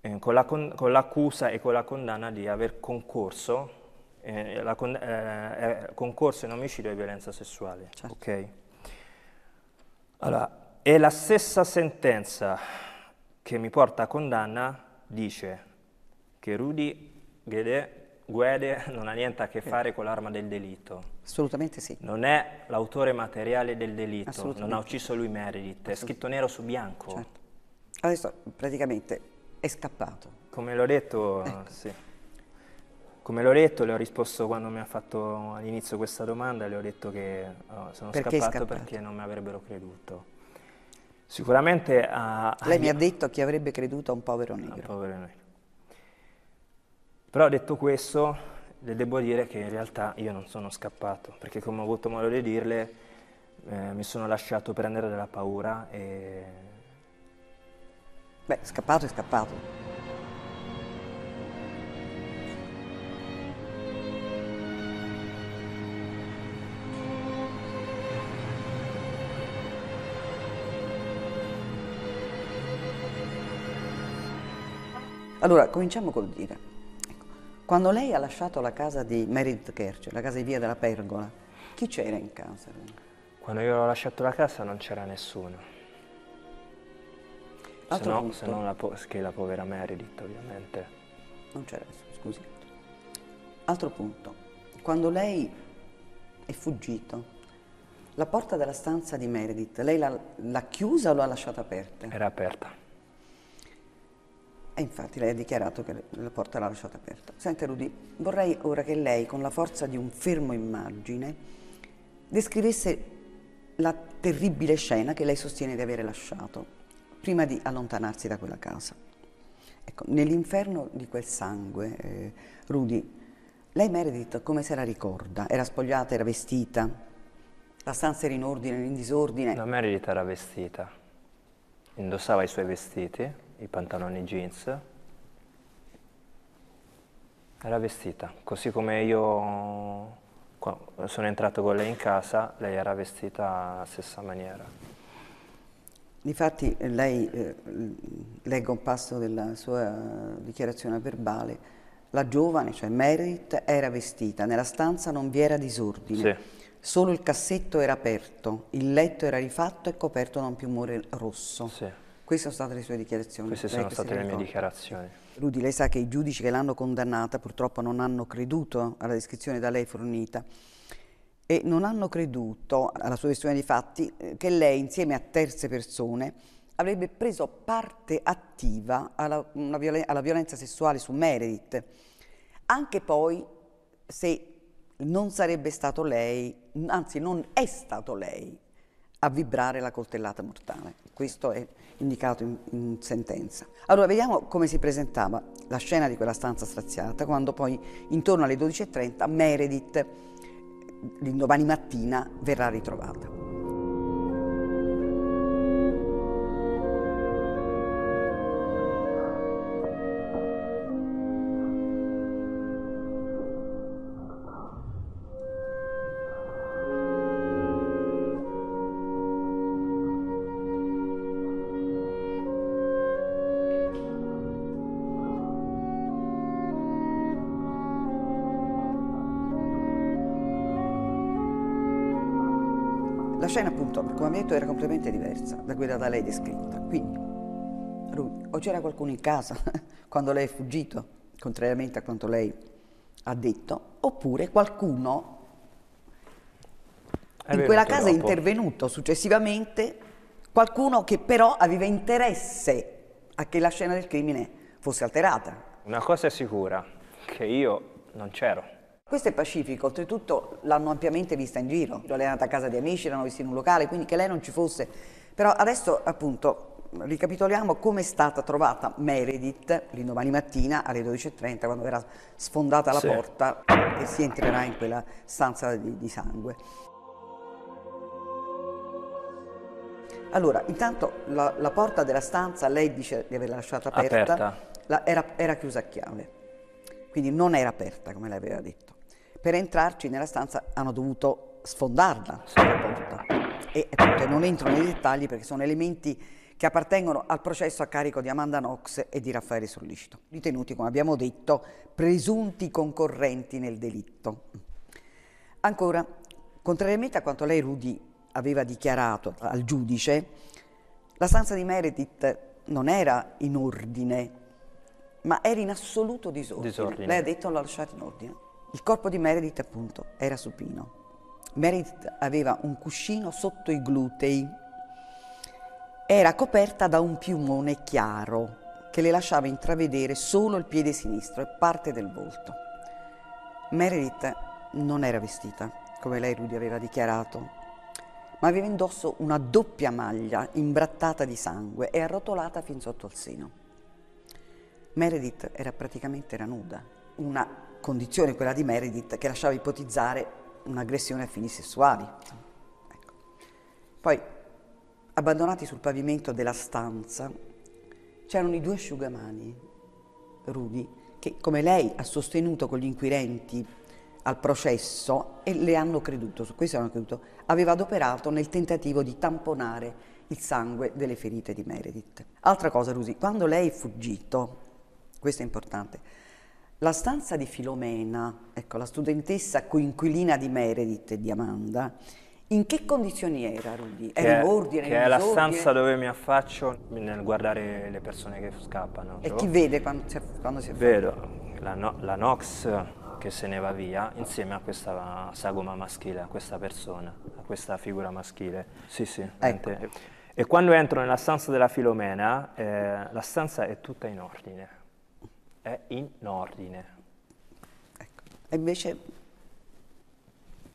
eh, con, la l'accusa e con la condanna di aver concorso, eh, la con, eh, eh, concorso in omicidio e violenza sessuale. Certo. Okay? Allora, e la stessa sentenza che mi porta a condanna dice che Rudy Guede, Guede non ha niente a che fare con l'arma del delitto. Assolutamente sì. Non è l'autore materiale del delitto, non ha ucciso lui Meredith, è scritto nero su bianco. Certo. Adesso praticamente è scappato. Come l'ho detto, ecco. sì. Come l'ho detto, le ho risposto quando mi ha fatto all'inizio questa domanda, le ho detto che oh, sono perché scappato, scappato perché non mi avrebbero creduto. Sicuramente... Uh, Lei mi ha detto chi avrebbe creduto a un povero negro. Un povero negro. Però detto questo, le devo dire che in realtà io non sono scappato, perché come ho avuto modo di dirle, eh, mi sono lasciato prendere dalla paura e... Beh, scappato è scappato. Allora, cominciamo col dire. Quando lei ha lasciato la casa di Meredith Kerch, la casa di Via della Pergola, chi c'era in casa? Quando io ho lasciato la casa non c'era nessuno. Se no, se non la che la povera Meredith, ovviamente. Non c'era nessuno, scusi. Altro punto. Quando lei è fuggito, la porta della stanza di Meredith, lei l'ha chiusa o l'ha lasciata aperta? Era aperta. E infatti lei ha dichiarato che la porta l'ha lasciata aperta. Senta Rudy, vorrei ora che lei, con la forza di un fermo immagine, descrivesse la terribile scena che lei sostiene di avere lasciato prima di allontanarsi da quella casa. Ecco, nell'inferno di quel sangue, eh, Rudy, lei Meredith come se la ricorda? Era spogliata, era vestita? La stanza era in ordine, in disordine? La Meredith era vestita, indossava i suoi vestiti, i pantaloni jeans, era vestita, così come io sono entrato con lei in casa, lei era vestita alla stessa maniera. Difatti eh, lei, eh, leggo un passo della sua dichiarazione verbale, la giovane, cioè Meredith, era vestita, nella stanza non vi era disordine, sì. solo il cassetto era aperto, il letto era rifatto e coperto da un piumore rosso. Sì. Queste sono state le sue dichiarazioni. Queste sono state le mie dichiarazioni. Rudy, lei sa che i giudici che l'hanno condannata purtroppo non hanno creduto alla descrizione da lei fornita e non hanno creduto alla sua versione dei fatti eh, che lei insieme a terze persone avrebbe preso parte attiva alla, violen alla violenza sessuale su Meredith, anche poi se non sarebbe stato lei, anzi non è stato lei a vibrare la coltellata mortale. Questo è indicato in, in, sentenza. Allora vediamo come si presentava la scena di quella stanza straziata quando poi intorno alle 12.30 Meredith l'indomani mattina verrà ritrovata. letto era completamente diversa da quella da lei descritta. Quindi, lui, o c'era qualcuno in casa quando lei è fuggito, contrariamente a quanto lei ha detto, oppure qualcuno è in quella casa dopo. è intervenuto successivamente, qualcuno che però aveva interesse a che la scena del crimine fosse alterata. Una cosa è sicura, che io non c'ero questo è pacifico, oltretutto l'hanno ampiamente vista in giro, lei è andata a casa di amici, l'hanno vista in un locale, quindi che lei non ci fosse. Però adesso appunto ricapitoliamo come è stata trovata Meredith l'indomani mattina alle 12.30 quando verrà sfondata la sì. porta e si entrerà in quella stanza di, di sangue. Allora, intanto la, la, porta della stanza lei dice di averla lasciata aperta, aperta. La, era, era chiusa a chiave, quindi non era aperta come lei aveva detto per entrarci nella stanza hanno dovuto sfondarla sulla porta. E appunto, non entro nei dettagli perché sono elementi che appartengono al processo a carico di Amanda Knox e di Raffaele Sollicito, ritenuti, come abbiamo detto, presunti concorrenti nel delitto. Ancora, contrariamente a quanto lei, Rudy, aveva dichiarato al giudice, la stanza di Meredith non era in ordine, ma era in assoluto disordine. disordine. Lei ha detto l'ha lasciata in ordine. Il corpo di Meredith, appunto, era supino. Meredith aveva un cuscino sotto i glutei. Era coperta da un piumone chiaro che le lasciava intravedere solo il piede sinistro e parte del volto. Meredith non era vestita, come lei Rudy aveva dichiarato, ma aveva indosso una doppia maglia imbrattata di sangue e arrotolata fin sotto il seno. Meredith era praticamente era nuda, una condizione, quella di Meredith, che lasciava ipotizzare un'aggressione a fini sessuali. Ecco. Poi, abbandonati sul pavimento della stanza, c'erano i due asciugamani rudi che, come lei, ha sostenuto con gli inquirenti al processo e le hanno creduto, su questo hanno creduto, aveva adoperato nel tentativo di tamponare il sangue delle ferite di Meredith. Altra cosa, Rusi, quando lei è fuggito, questo è importante, la stanza di Filomena, ecco, la studentessa coinquilina di Meredith e di Amanda, in che condizioni era Rudy? Era in ordine? Che è la stanza dove mi affaccio nel guardare le persone che scappano. E cioè, chi vede quando si, affaccia? Vedo la, no, la, Nox che se ne va via insieme a questa sagoma maschile, a questa persona, a questa figura maschile. Sì, sì. Ecco. E quando entro nella stanza della Filomena, eh, la stanza è tutta in ordine è in ordine. Ecco. E invece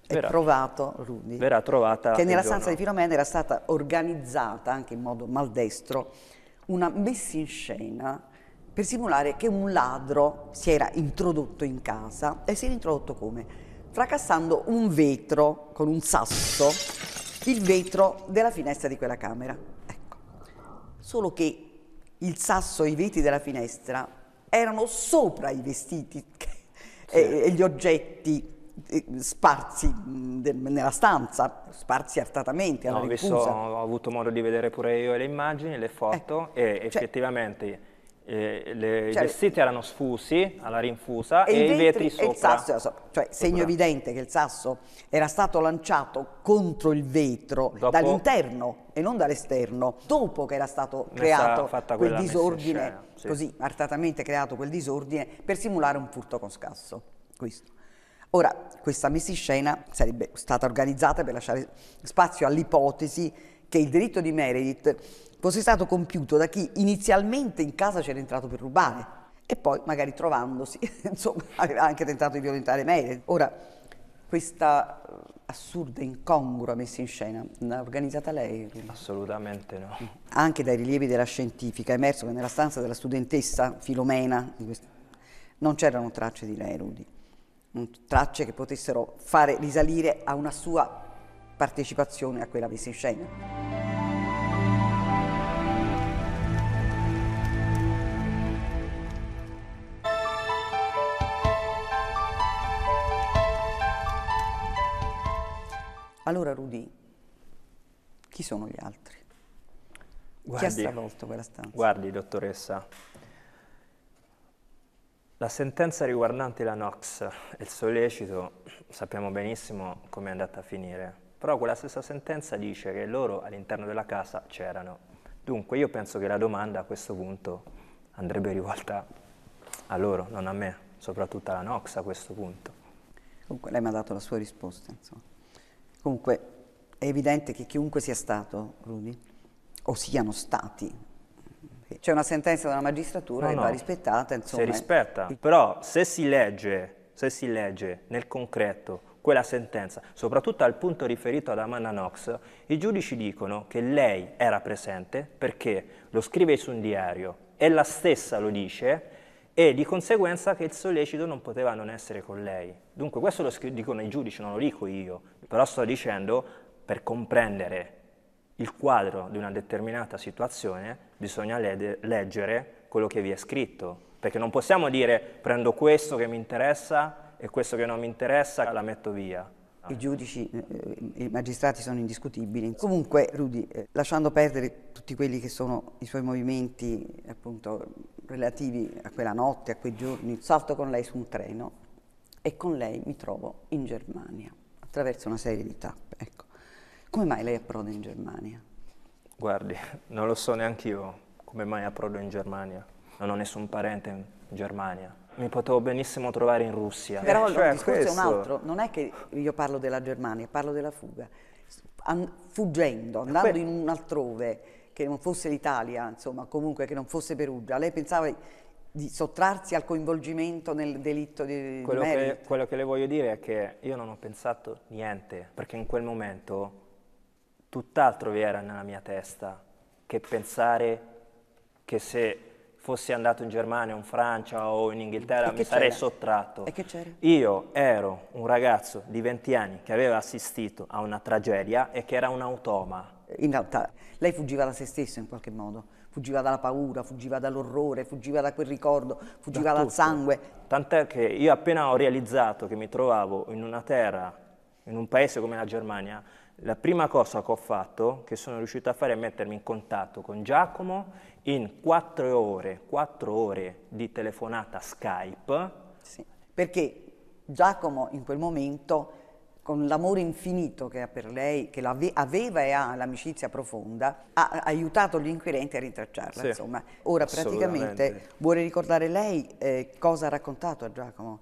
verrà, è provato, Rudy, verrà trovata che nella stanza di Filomena era stata organizzata, anche in modo maldestro, una messa in scena per simulare che un ladro si era introdotto in casa e si era introdotto come? Fracassando un vetro con un sasso, il vetro della finestra di quella camera. Ecco. Solo che il sasso i vetri della finestra erano sopra i vestiti sì. e, e, gli oggetti eh, sparsi de, nella stanza, sparsi artatamente. No, ho, visto, ho, avuto modo di vedere pure io le immagini, le foto eh, e cioè, effettivamente eh, le, cioè, i vestiti erano sfusi alla rinfusa e, e i vetri, vetri sopra. Il sasso era sopra. Cioè, sopra. segno evidente che il sasso era stato lanciato contro il vetro Dopo, dall'interno e non dall'esterno, dopo che era stato creato quel disordine, scena, sì. così artatamente creato quel disordine per simulare un furto con scasso. Questo. Ora, questa messiscena sarebbe stata organizzata per lasciare spazio all'ipotesi che il diritto di Meredith fosse stato compiuto da chi inizialmente in casa c'era entrato per rubare e poi magari trovandosi, insomma, aveva anche tentato di violentare Meret. Ora, questa eh, assurda, incongrua messa in scena, l'ha organizzata lei? Assolutamente no. Anche dai rilievi della scientifica è emerso che nella stanza della studentessa Filomena non c'erano tracce di lei, Rudy, tracce che potessero fare risalire a una sua partecipazione a quella messa in scena. Allora Rudy, chi sono gli altri? Guardi, Chi ha stravolto quella stanza? Guardi, dottoressa, la sentenza riguardante la Nox e il sollecito sappiamo benissimo come è andata a finire, però quella stessa sentenza dice che loro all'interno della casa c'erano. Dunque io penso che la domanda a questo punto andrebbe rivolta a loro, non a me, soprattutto alla Nox a questo punto. Comunque lei mi ha dato la sua risposta, insomma. Comunque è evidente che chiunque sia stato Rudy, o siano stati, c'è una sentenza della magistratura no, e va rispettata. Insomma. Si rispetta, però se si, legge, se si legge nel concreto quella sentenza, soprattutto al punto riferito ad Amanda Knox, i giudici dicono che lei era presente perché lo scrive su un diario e la stessa lo dice e di conseguenza che il sollecito non poteva non essere con lei. Dunque questo lo dicono i giudici, non lo dico io, però sto dicendo per comprendere il quadro di una determinata situazione bisogna leggere quello che vi è scritto, perché non possiamo dire prendo questo che mi interessa e questo che non mi interessa la metto via. I giudici, eh, eh, i magistrati sono indiscutibili. Comunque, Rudy, eh, lasciando perdere tutti quelli che sono i suoi movimenti, appunto, relativi a quella notte, a quei giorni, salto con lei su un treno e con lei mi trovo in Germania, attraverso una serie di tappe. Ecco. Come mai lei approda in Germania? Guardi, non lo so neanche io come mai approdo in Germania. Non ho nessun parente in Germania. Mi potevo benissimo trovare in Russia. Però eh, cioè, il discorso questo... è un altro. Non è che io parlo della Germania, parlo della fuga. An- fuggendo, andando que- in un altrove che non fosse l'Italia, insomma, comunque che non fosse Perugia. Lei pensava di sottrarsi al coinvolgimento nel delitto di, quello di che, quello che le voglio dire è che io non ho pensato niente, perché in quel momento tutt'altro vi era nella mia testa che pensare che se fossi andato in Germania o in Francia o in Inghilterra mi sarei sottratto. E che c'era? Io ero un ragazzo di 20 anni che aveva assistito a una tragedia e che era un automa in realtà lei fuggiva da se stessa in qualche modo, fuggiva dalla paura, fuggiva dall'orrore, fuggiva da quel ricordo, fuggiva da dal sangue. Tant'è che io appena ho realizzato che mi trovavo in una terra, in un paese come la Germania, la prima cosa che ho fatto, che sono riuscito a fare, è mettermi in contatto con Giacomo in quattro ore, quattro ore di telefonata Skype. Sì, perché Giacomo in quel momento con l'amore infinito che ha per lei, che aveva e ha l'amicizia profonda, ha aiutato gli inquirenti a rintracciarla. Sì, insomma. Ora praticamente vuole ricordare lei eh, cosa ha raccontato a Giacomo,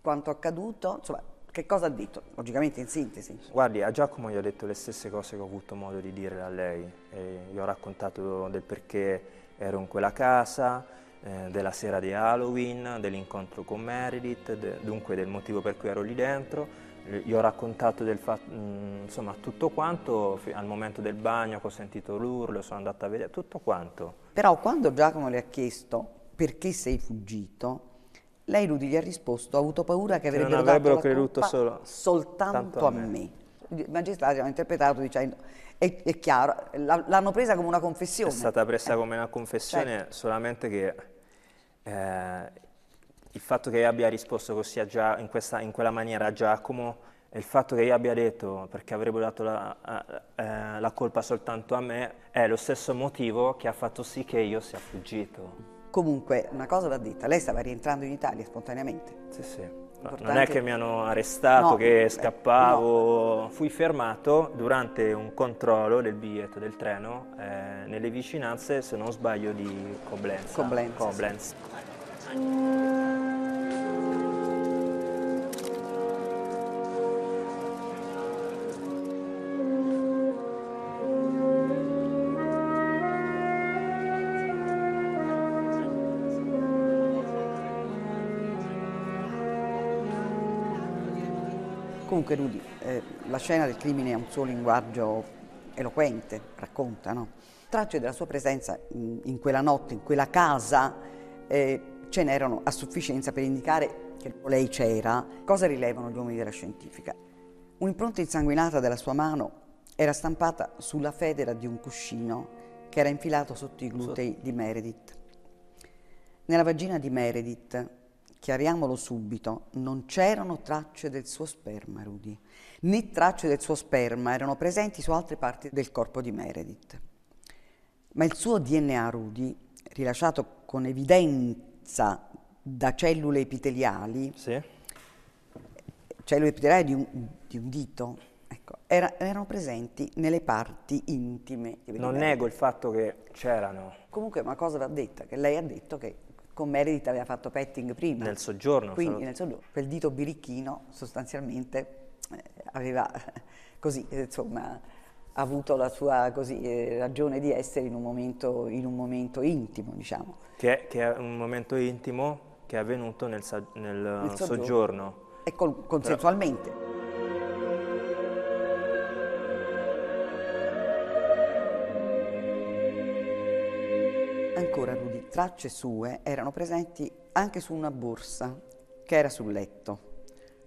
quanto accaduto, insomma che cosa ha detto? Logicamente in sintesi. Guardi, a Giacomo gli ho detto le stesse cose che ho avuto modo di dire a lei. E gli ho raccontato del perché ero in quella casa, eh, della sera di Halloween, dell'incontro con Meredith, de dunque del motivo per cui ero lì dentro eh, gli ho raccontato del fatto, mm, insomma, tutto quanto, al momento del bagno ho sentito l'urlo, sono andata a vedere, tutto quanto. Però quando Giacomo le ha chiesto perché sei fuggito, lei Ludi gli ha risposto, ho avuto paura che avrebbero, che avrebbero creduto solo, soltanto a me. me. Il magistrato ha interpretato dicendo, è, è chiaro, l'hanno presa come una confessione. È stata presa eh. come una confessione, certo. solamente che... Eh, il fatto che io abbia risposto così già, in, questa, in, quella maniera a Giacomo e il fatto che io abbia detto perché avrebbe dato la, eh, la colpa soltanto a me è lo stesso motivo che ha fatto sì che io sia fuggito. Comunque, una cosa va detta, lei stava rientrando in Italia spontaneamente. Sì, sì. Importante. Non è che mi hanno arrestato, no, che eh, scappavo. No. Fui fermato durante un controllo del biglietto del treno eh, nelle vicinanze, se non sbaglio, di Koblenz. Coblenza. Coblenza. Sì. Comunque Rudy, eh, la scena del crimine ha un suo linguaggio eloquente, racconta, no? Tracce della sua presenza in, in quella notte, in quella casa, eh, ce n'erano a sufficienza per indicare che lei c'era, cosa rilevano gli uomini della scientifica? Un'impronta insanguinata della sua mano era stampata sulla federa di un cuscino che era infilato sotto i glutei di Meredith. Nella vagina di Meredith, chiariamolo subito, non c'erano tracce del suo sperma, Rudy, né tracce del suo sperma erano presenti su altre parti del corpo di Meredith. Ma il suo DNA, Rudy, rilasciato con evidente ricchezza da cellule epiteliali, sì. cellule epiteliali di un, di un dito, ecco, era, erano presenti nelle parti intime. Non nego il fatto che c'erano. Comunque una cosa va detta, che lei ha detto che con Meredith aveva fatto petting prima. Nel soggiorno. Quindi nel soggiorno. Quel dito birichino sostanzialmente eh, aveva così, insomma avuto la sua così, eh, ragione di essere in un momento, in un momento intimo, diciamo. Che è, che è, un momento intimo che è avvenuto nel, nel uh, soggiorno. soggiorno. E col, consensualmente. Però... Ancora, Rudy, tracce sue erano presenti anche su una borsa che era sul letto.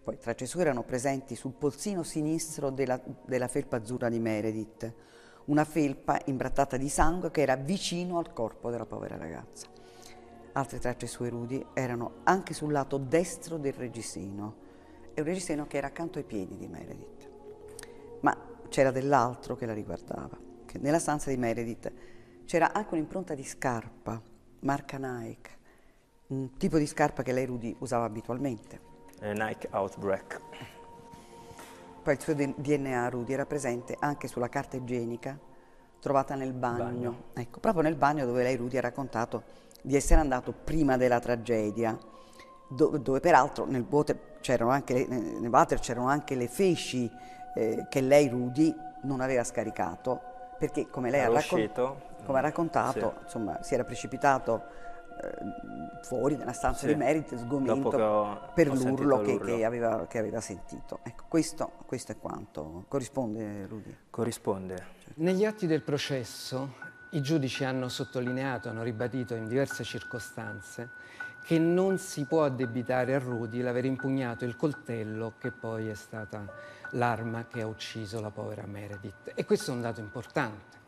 Poi tra Gesù erano presenti sul polsino sinistro della, della felpa azzurra di Meredith, una felpa imbrattata di sangue che era vicino al corpo della povera ragazza. Altre tracce sue rudi erano anche sul lato destro del reggiseno, e un reggiseno che era accanto ai piedi di Meredith. Ma c'era dell'altro che la riguardava. Che nella stanza di Meredith c'era anche un'impronta di scarpa, marca Nike, un tipo di scarpa che lei Rudy usava abitualmente. Eh, Nike Outbreak. Poi il suo DNA, Rudy, era presente anche sulla carta igienica trovata nel bagno. bagno. Ecco, proprio nel bagno dove lei, Rudy, ha raccontato di essere andato prima della tragedia, dove, dove peraltro nel water c'erano anche le, nel water c'erano anche le feci eh, che lei, Rudy, non aveva scaricato, perché come lei ha, raccon- come ha, raccontato, sì. insomma, si era precipitato eh, fuori nella stanza sì. di merito, sgomento ho, per ho l'urlo, che, l'urlo. Che, aveva, che, aveva, sentito. Ecco, questo, questo, è quanto. Corrisponde, Rudy? Corrisponde. Negli atti del processo i giudici hanno sottolineato, hanno ribadito in diverse circostanze che non si può addebitare a Rudy l'aver impugnato il coltello che poi è stata l'arma che ha ucciso la povera Meredith. E questo è un dato importante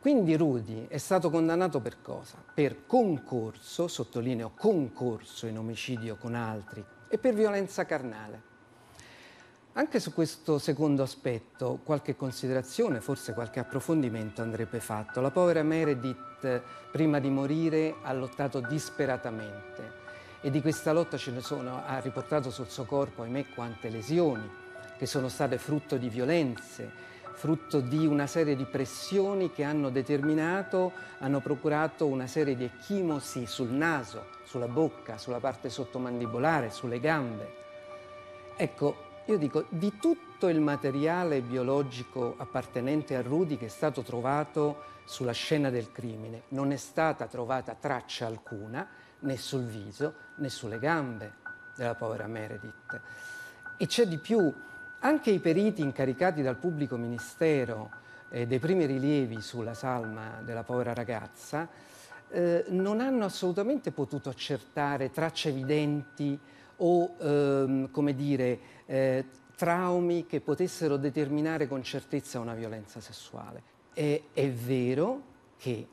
quindi Rudy è stato condannato per cosa? Per concorso, sottolineo concorso in omicidio con altri, e per violenza carnale. Anche su questo secondo aspetto qualche considerazione, forse qualche approfondimento andrebbe fatto. La povera Meredith prima di morire ha lottato disperatamente e di questa lotta ce ne sono, ha riportato sul suo corpo, ahimè, quante lesioni che sono state frutto di violenze frutto di una serie di pressioni che hanno determinato, hanno procurato una serie di ecchimosi sul naso, sulla bocca, sulla parte sottomandibolare, sulle gambe. Ecco, io dico, di tutto il materiale biologico appartenente a Rudy che è stato trovato sulla scena del crimine, non è stata trovata traccia alcuna, né sul viso, né sulle gambe della povera Meredith. E c'è di più, anche i periti incaricati dal pubblico ministero eh, dei primi rilievi sulla salma della povera ragazza eh, non hanno assolutamente potuto accertare tracce evidenti o, ehm, come dire, eh, traumi che potessero determinare con certezza una violenza sessuale. E, è vero che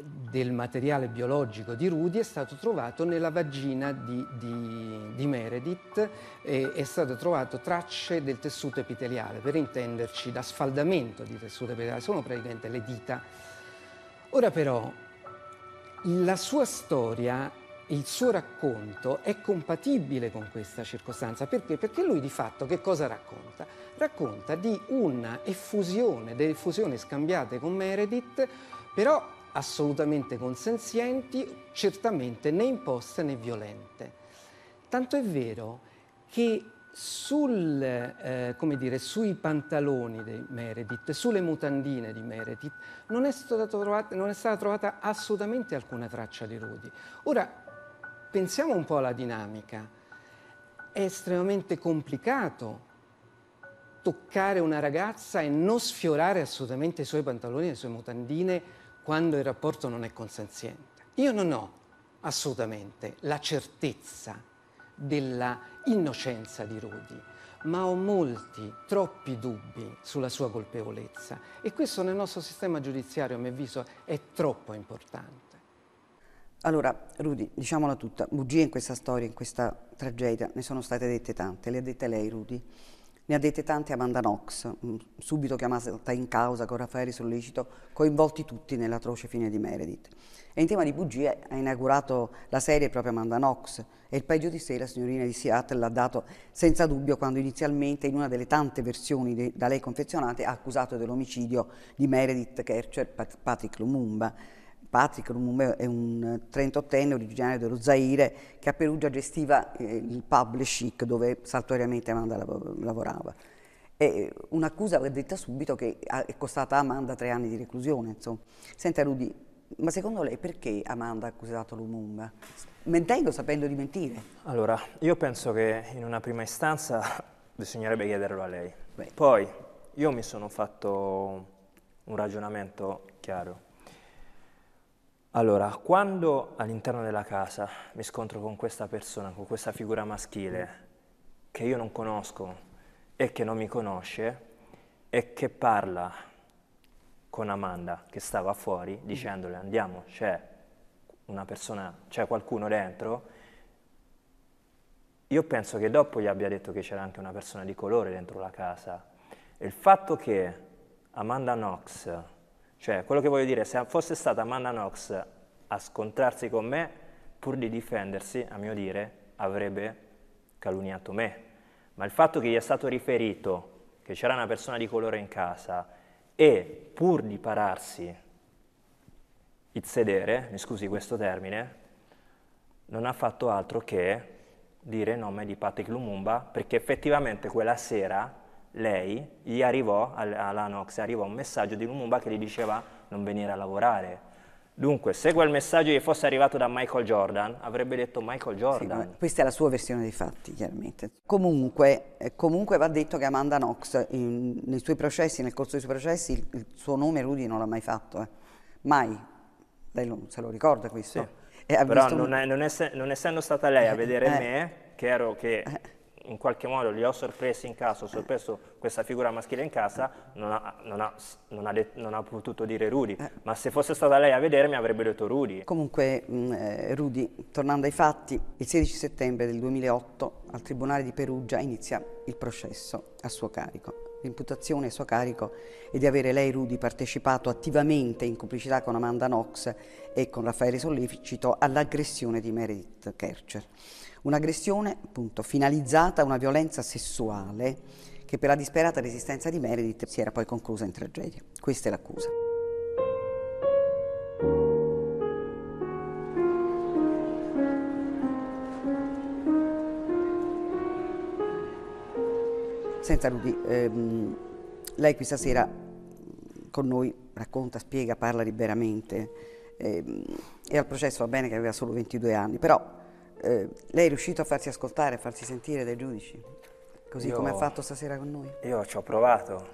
del materiale biologico di Rudy è stato trovato nella vagina di, di, di Meredith e è stato trovato tracce del tessuto epiteliale, per intenderci da sfaldamento di tessuto epiteliale, sono praticamente le dita. Ora però la sua storia, il suo racconto è compatibile con questa circostanza, perché? Perché lui di fatto che cosa racconta? Racconta di una effusione, delle effusioni scambiate con Meredith, però assolutamente consenzienti, certamente né imposte né violente. Tanto è vero che sul, eh, dire, sui pantaloni di Meredith, sulle mutandine di Meredith, non è, trovata, non è, stata trovata assolutamente alcuna traccia di Rudy. Ora, pensiamo un po' alla dinamica. È estremamente complicato toccare una ragazza e non sfiorare assolutamente i suoi pantaloni e le sue mutandine quando il rapporto non è consenziente. Io non ho assolutamente la certezza della innocenza di Rudy, ma ho molti, troppi dubbi sulla sua colpevolezza e questo nel nostro sistema giudiziario, a mio avviso, è troppo importante. Allora, Rudy, diciamola tutta, bugie in questa storia, in questa tragedia, ne sono state dette tante, le ha dette lei, Rudy. Ne ha dette tante Amanda Knox, mm, subito chiamata in causa con Raffaele Sollecito, coinvolti tutti nell'atroce fine di Meredith. E in tema di bugie ha inaugurato la serie proprio Amanda Knox e il peggio di sé la signorina di Seattle l'ha dato senza dubbio quando inizialmente in una delle tante versioni de- da lei confezionate ha accusato dell'omicidio di Meredith Kercher Pat- Patrick Lumumba Patrick Lumumbe è un 38enne originario dello Zaire che a Perugia gestiva eh, il pub Chic dove saltuariamente Amanda lav lavorava. E eh, un'accusa va detta subito che è costata a Amanda tre anni di reclusione. Insomma. Senta Rudy, ma secondo lei perché Amanda ha accusato Lumumba? Mentendo sapendo di mentire? Allora, io penso che in una prima istanza bisognerebbe chiederlo a lei. Beh. Poi, io mi sono fatto un ragionamento chiaro allora, quando all'interno della casa mi scontro con questa persona, con questa figura maschile che io non conosco e che non mi conosce e che parla con Amanda che stava fuori mm. dicendole andiamo, c'è una persona, c'è qualcuno dentro, io penso che dopo gli abbia detto che c'era anche una persona di colore dentro la casa. E il fatto che Amanda Knox cioè, quello che voglio dire, se fosse stata Amanda Knox a scontrarsi con me, pur di difendersi, a mio dire, avrebbe calunniato me. Ma il fatto che gli è stato riferito che c'era una persona di colore in casa e pur di pararsi il sedere, mi scusi questo termine, non ha fatto altro che dire il nome di Patrick Lumumba perché effettivamente quella sera lei, gli arrivò, all'Anox arrivò un messaggio di Lumumba che gli diceva non venire a lavorare. Dunque, se quel messaggio gli fosse arrivato da Michael Jordan, avrebbe detto Michael Jordan. Sì, questa è la sua versione dei fatti, chiaramente. Comunque, eh, comunque va detto che Amanda Knox, in, nei suoi processi, nel corso dei suoi processi, il, il suo nome Rudy non l'ha mai fatto. Eh. Mai. Lei non se lo ricorda questo. Sì. Eh, Però non, un... è, non, ess- non, essendo stata lei a eh, vedere eh. me, che ero che in qualche modo li ho sorpresi in casa, ho sorpreso questa figura maschile in casa, non ha, non ha, non ha, non ha potuto dire Rudy, eh. ma se fosse stata lei a vedermi avrebbe detto Rudy. Comunque mh, mm, eh, Rudy, tornando ai fatti, il 16 settembre del 2008 al Tribunale di Perugia inizia il processo a suo carico. L'imputazione a suo carico è di avere lei, Rudy, partecipato attivamente in complicità con Amanda Knox e con Raffaele Sollecito all'aggressione di Meredith Kercher. Un'aggressione appunto, finalizzata a una violenza sessuale che per la disperata resistenza di Meredith si era poi conclusa in tragedia. Questa è l'accusa. Senza Rudy, ehm, lei questa sera con noi racconta, spiega, parla liberamente. Eh, e al processo va bene che aveva solo 22 anni, però eh, lei è riuscito a farsi ascoltare, a farsi sentire dai giudici, così io, come ha fatto stasera con noi? Io ci ho provato,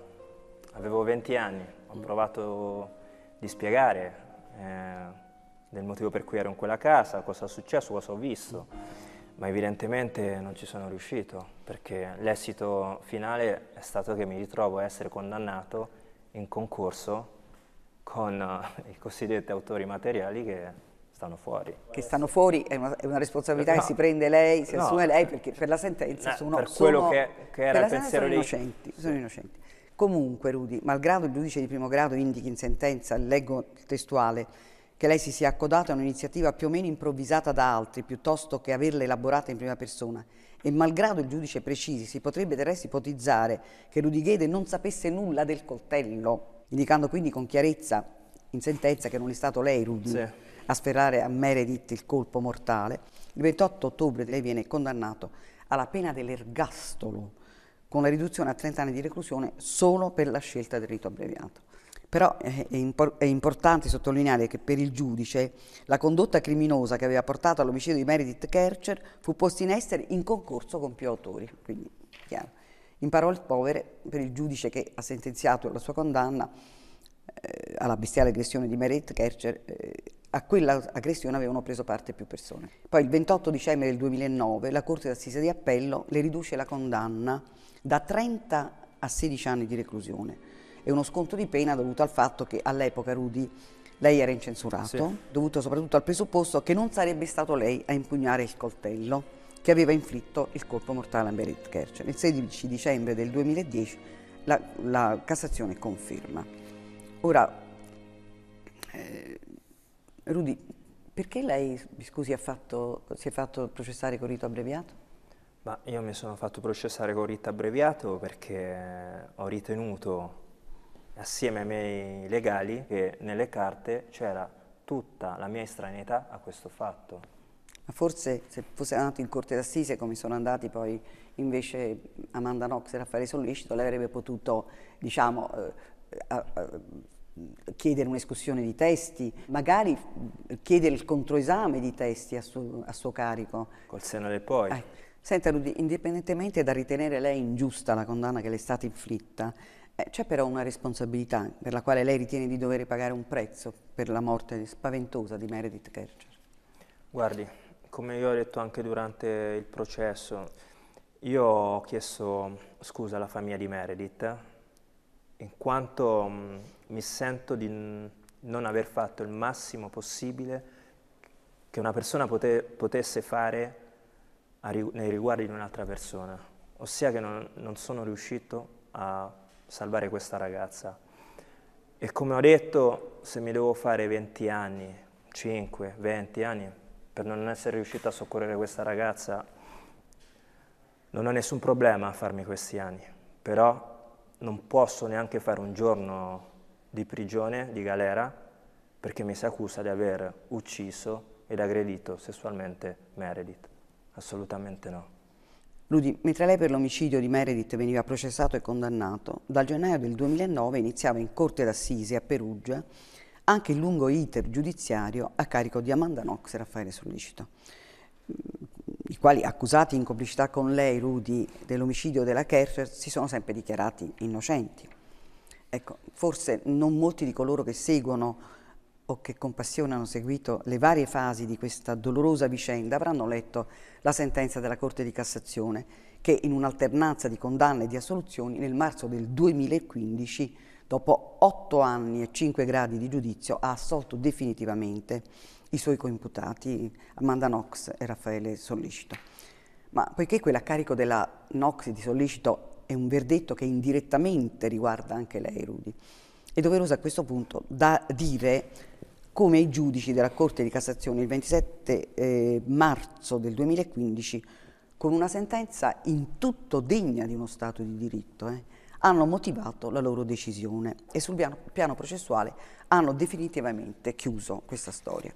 avevo 20 anni, ho mm. provato di spiegare eh, del motivo per cui ero in quella casa, cosa è successo, cosa ho visto, ma evidentemente non ci sono riuscito, perché l'esito finale è stato che mi ritrovo a essere condannato in concorso con eh, i cosiddetti autori materiali che stanno fuori. Che stanno fuori è una, è una responsabilità eh, no, che si prende lei, si no, assume lei, perché per la sentenza no, eh, sono, per quello sono, che, che era per il pensiero sono innocenti, sì. sono innocenti. Comunque, Rudy, malgrado il giudice di primo grado indichi in sentenza, leggo il testuale, che lei si sia accodata a un'iniziativa più o meno improvvisata da altri, piuttosto che averla elaborata in prima persona, e malgrado il giudice precisi, si potrebbe del resto ipotizzare che Rudy Ghede non sapesse nulla del coltello, indicando quindi con chiarezza in sentenza che non è stato lei, Rudy, sì a sferrare a Meredith il colpo mortale, il 28 ottobre lei viene condannato alla pena dell'ergastolo, con la riduzione a 30 anni di reclusione solo per la scelta del rito abbreviato. Però eh, è, impor- è importante sottolineare che per il giudice la condotta criminosa che aveva portato all'omicidio di Meredith Kercher fu posta in essere in concorso con più autori, quindi chiaro. In parole povere, per il giudice che ha sentenziato la sua condanna eh, alla bestiale aggressione di Meredith Kercher, eh, a quella aggressione avevano preso parte più persone. Poi il 28 dicembre del 2009 la Corte d'Assise di Appello le riduce la condanna da 30 a 16 anni di reclusione È uno sconto di pena dovuto al fatto che all'epoca Rudy lei era incensurato, sì. dovuto soprattutto al presupposto che non sarebbe stato lei a impugnare il coltello che aveva inflitto il colpo mortale a Merit Kercher. Il 16 dicembre del 2010 la, la Cassazione conferma. Ora, eh, Rudy, perché lei, scusi, fatto, si è fatto processare con rito abbreviato? Ma io mi sono fatto processare con rito abbreviato perché ho ritenuto, assieme ai miei legali, che nelle carte c'era tutta la mia estraneità a questo fatto. Ma forse se fosse andato in corte d'assise, come sono andati poi invece Amanda Nox e Raffaele Sollicito, lei avrebbe potuto, diciamo, eh, a, chiedere un'escursione di testi, magari chiedere il controesame di testi a, su, a suo carico. Col seno del poi. Eh. Senta Rudy, indipendentemente da ritenere lei ingiusta la condanna che le è stata inflitta, eh, c'è però una responsabilità per la quale lei ritiene di dover pagare un prezzo per la morte spaventosa di Meredith Kercher. Guardi, come io ho detto anche durante il processo, io ho chiesto scusa alla famiglia di Meredith, in quanto mm, mi sento di non aver fatto il massimo possibile che una persona pote, potesse fare rigu- nei riguardi di un'altra persona, ossia che non, non sono riuscito a salvare questa ragazza. E come ho detto, se mi devo fare 20 anni, 5, 20 anni, per non essere riuscito a soccorrere questa ragazza, non ho nessun problema a farmi questi anni, però non posso neanche fare un giorno di prigione, di galera, perché mi si accusa di aver ucciso ed aggredito sessualmente Meredith. Assolutamente no. Ludi, mentre lei per l'omicidio di Meredith veniva processato e condannato, dal gennaio del 2009 iniziava in corte d'assisi a Perugia anche il lungo iter giudiziario a carico di Amanda Knox e Raffaele Sollicito, i quali accusati in complicità con lei, Rudy, dell'omicidio della Kercher, si sono sempre dichiarati innocenti. Ecco, forse non molti di coloro che seguono o che con passione hanno seguito le varie fasi di questa dolorosa vicenda avranno letto la sentenza della Corte di Cassazione che in un'alternanza di condanne e di assoluzioni nel marzo del 2015, dopo otto anni e cinque gradi di giudizio, ha assolto definitivamente i suoi coimputati Amanda Knox e Raffaele Sollicito. Ma poiché quella a carico della Knox di Sollicito è un verdetto che indirettamente riguarda anche lei, Rudi. È doveroso a questo punto da dire come i giudici della Corte di Cassazione il 27 eh, marzo del 2015, con una sentenza in tutto degna di uno Stato di diritto, eh, hanno motivato la loro decisione e sul piano, piano processuale hanno definitivamente chiuso questa storia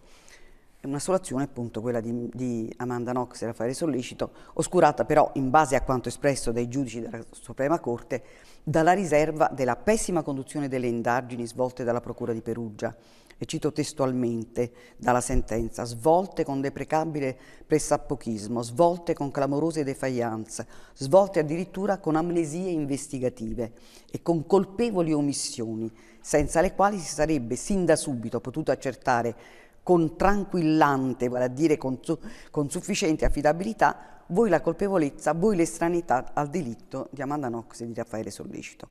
una sola azione appunto quella di, di Amanda Knox e Raffaele Sollecito, oscurata però in base a quanto espresso dai giudici della Suprema Corte dalla riserva della pessima conduzione delle indagini svolte dalla Procura di Perugia e cito testualmente dalla sentenza, svolte con deprecabile pressappochismo, svolte con clamorose defaianze, svolte addirittura con amnesie investigative e con colpevoli omissioni, senza le quali si sarebbe sin da subito potuto accertare con tranquillante, vale a dire con, su, con sufficiente affidabilità, voi la colpevolezza, voi l'estranità al delitto di Amanda Knox e di Raffaele Sollecito.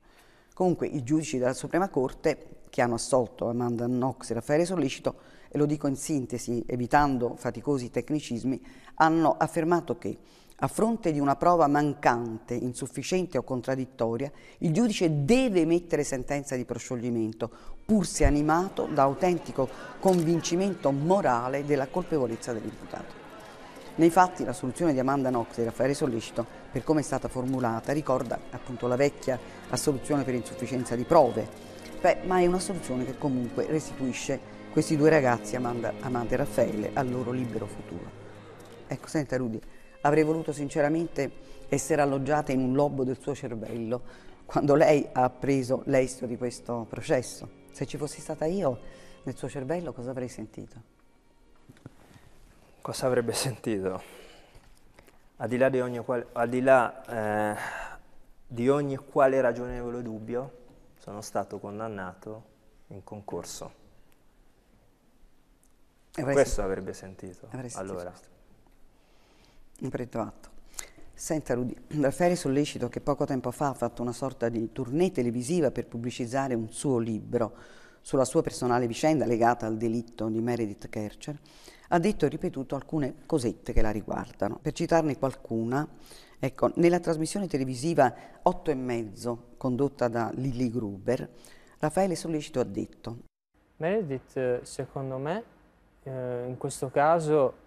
Comunque i giudici della Suprema Corte che hanno assolto Amanda Knox e Raffaele Sollecito, e lo dico in sintesi, evitando faticosi tecnicismi, hanno affermato che a fronte di una prova mancante, insufficiente o contraddittoria, il giudice deve emettere sentenza di proscioglimento pur se animato da autentico convincimento morale della colpevolezza dell'imputato. Nei fatti la soluzione di Amanda Nox e Raffaele Sollecito, per come è stata formulata, ricorda appunto la vecchia assoluzione per insufficienza di prove, Beh, ma è una soluzione che comunque restituisce questi due ragazzi, Amanda, Amanda e Raffaele, al loro libero futuro. Ecco, senta Rudy, avrei voluto sinceramente essere alloggiata in un lobo del suo cervello quando lei ha appreso l'esito di questo processo. Se ci fossi stata io nel suo cervello, cosa avrei sentito? Cosa avrebbe sentito? Al di là di ogni, qual- di là, eh, di ogni quale ragionevole dubbio, sono stato condannato in concorso. Avrei Questo sentito. avrebbe sentito. Avrei sentito allora. Un In preto atto. Senta Rudy, Raffaele Sollecito che poco tempo fa ha fatto una sorta di tournée televisiva per pubblicizzare un suo libro sulla sua personale vicenda legata al delitto di Meredith Kercher, ha detto e ripetuto alcune cosette che la riguardano. Per citarne qualcuna, ecco, nella trasmissione televisiva 8 e mezzo condotta da Lilly Gruber, Raffaele Sollecito ha detto Meredith, eh, secondo me, eh, in questo caso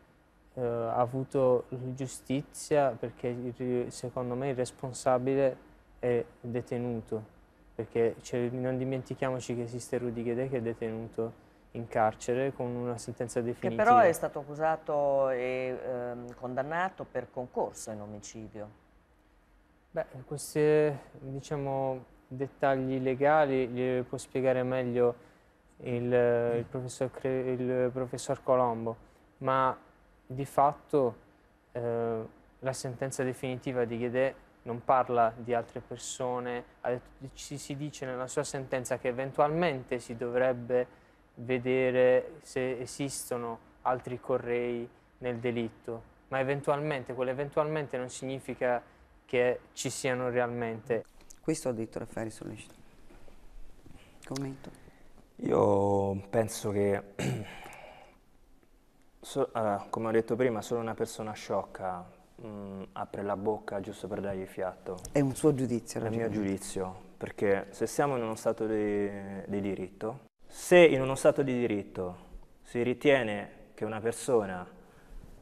eh, avuto giustizia perché secondo me il responsabile è detenuto perché cioè, non dimentichiamoci che esiste Rudy Ghede che è detenuto in carcere con una sentenza definitiva. Che però è stato accusato e ehm, condannato per concorso in omicidio. Beh, questi diciamo, dettagli legali li può spiegare meglio il, il, professor, il professor Colombo, ma di fatto eh, la sentenza definitiva di Ghedè non parla di altre persone, si dice nella sua sentenza che eventualmente si dovrebbe vedere se esistono altri correi nel delitto, ma eventualmente, quell'eventualmente non significa che ci siano realmente. Questo ha detto Raffaele Sollecito. Commento. Io penso che So, allora, come ho detto prima, solo una persona sciocca mh, mm, apre la bocca giusto per dargli fiato. È un suo giudizio, È il mio giudizio, perché se siamo in uno stato di, di diritto, se in uno stato di diritto si ritiene che una persona,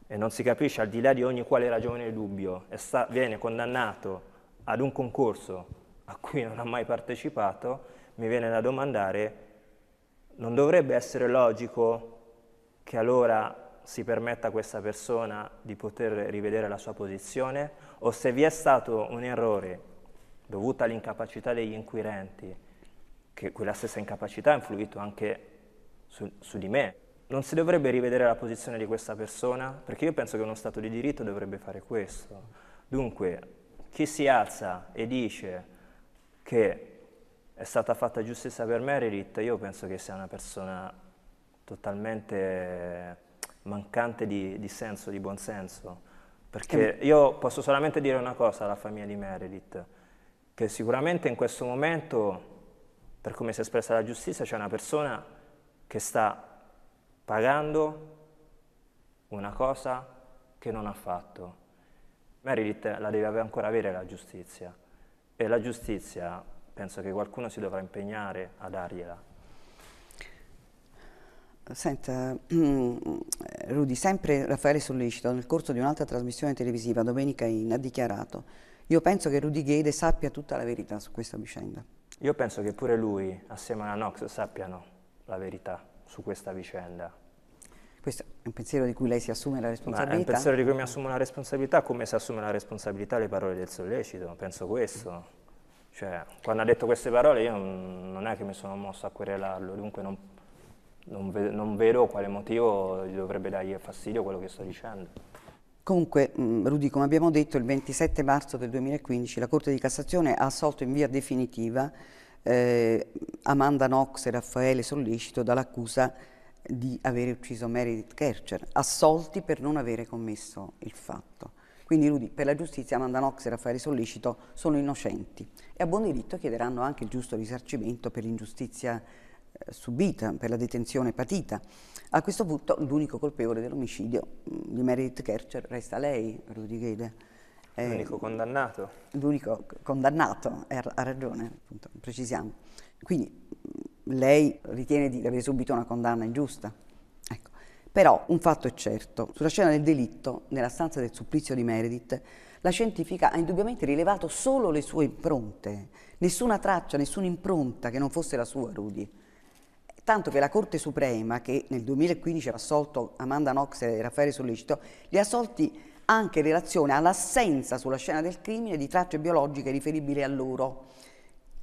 e non si capisce al di là di ogni quale ragione e dubbio, sta, viene condannato ad un concorso a cui non ha mai partecipato, mi viene da domandare, non dovrebbe essere logico che allora si permetta a questa persona di poter rivedere la sua posizione o se vi è stato un errore dovuto all'incapacità degli inquirenti, che quella stessa incapacità ha influito anche su, su di me. Non si dovrebbe rivedere la posizione di questa persona, perché io penso che uno Stato di diritto dovrebbe fare questo. Dunque, chi si alza e dice che è stata fatta giustizia per Meredith, io penso che sia una persona totalmente mancante di, di senso, di buonsenso. Perché ehm. io posso solamente dire una cosa alla famiglia di Meredith, che sicuramente in questo momento, per come si è espressa la giustizia, c'è una persona che sta pagando una cosa che non ha fatto. Meredith la deve ancora avere la giustizia e la giustizia penso che qualcuno si dovrà impegnare a dargliela. Senta, Rudy, sempre Raffaele Sollecito, nel corso di un'altra trasmissione televisiva, Domenica In, ha dichiarato «Io penso che Rudy Gede sappia tutta la verità su questa vicenda». Io penso che pure lui, assieme a Nox, sappiano la verità su questa vicenda. Questo è un pensiero di cui lei si assume la responsabilità? Ma è un pensiero di cui mi assumo la responsabilità, come si assume la responsabilità le parole del Sollecito, penso questo. Cioè, quando ha detto queste parole io non è che mi sono mosso a querelarlo, dunque non non, ve- non vedo quale motivo gli dovrebbe dargli fastidio quello che sto dicendo. Comunque, mm, Rudy, come abbiamo detto, il 27 marzo del 2015 la Corte di Cassazione ha assolto in via definitiva eh, Amanda Knox e Raffaele Sollicito dall'accusa di aver ucciso Meredith Kercher, assolti per non avere commesso il fatto. Quindi, Rudy, per la giustizia Amanda Knox e Raffaele Sollicito sono innocenti e a buon diritto chiederanno anche il giusto risarcimento per l'ingiustizia subita, per la detenzione patita. A questo punto l'unico colpevole dell'omicidio mm, di Meredith Kercher resta lei, Rudy Gede. Eh, l'unico condannato. L'unico condannato, er, ha ragione, appunto, precisiamo. Quindi mm, lei ritiene di aver subito una condanna ingiusta. Ecco. Però un fatto è certo, sulla scena del delitto, nella stanza del supplizio di Meredith, la scientifica ha indubbiamente rilevato solo le sue impronte, nessuna traccia, nessuna impronta che non fosse la sua, Rudy tanto che la Corte Suprema, che nel 2015 ha assolto Amanda Knox e Raffaele Sollecito, li ha assolti anche in relazione all'assenza sulla scena del crimine di tracce biologiche riferibili a loro,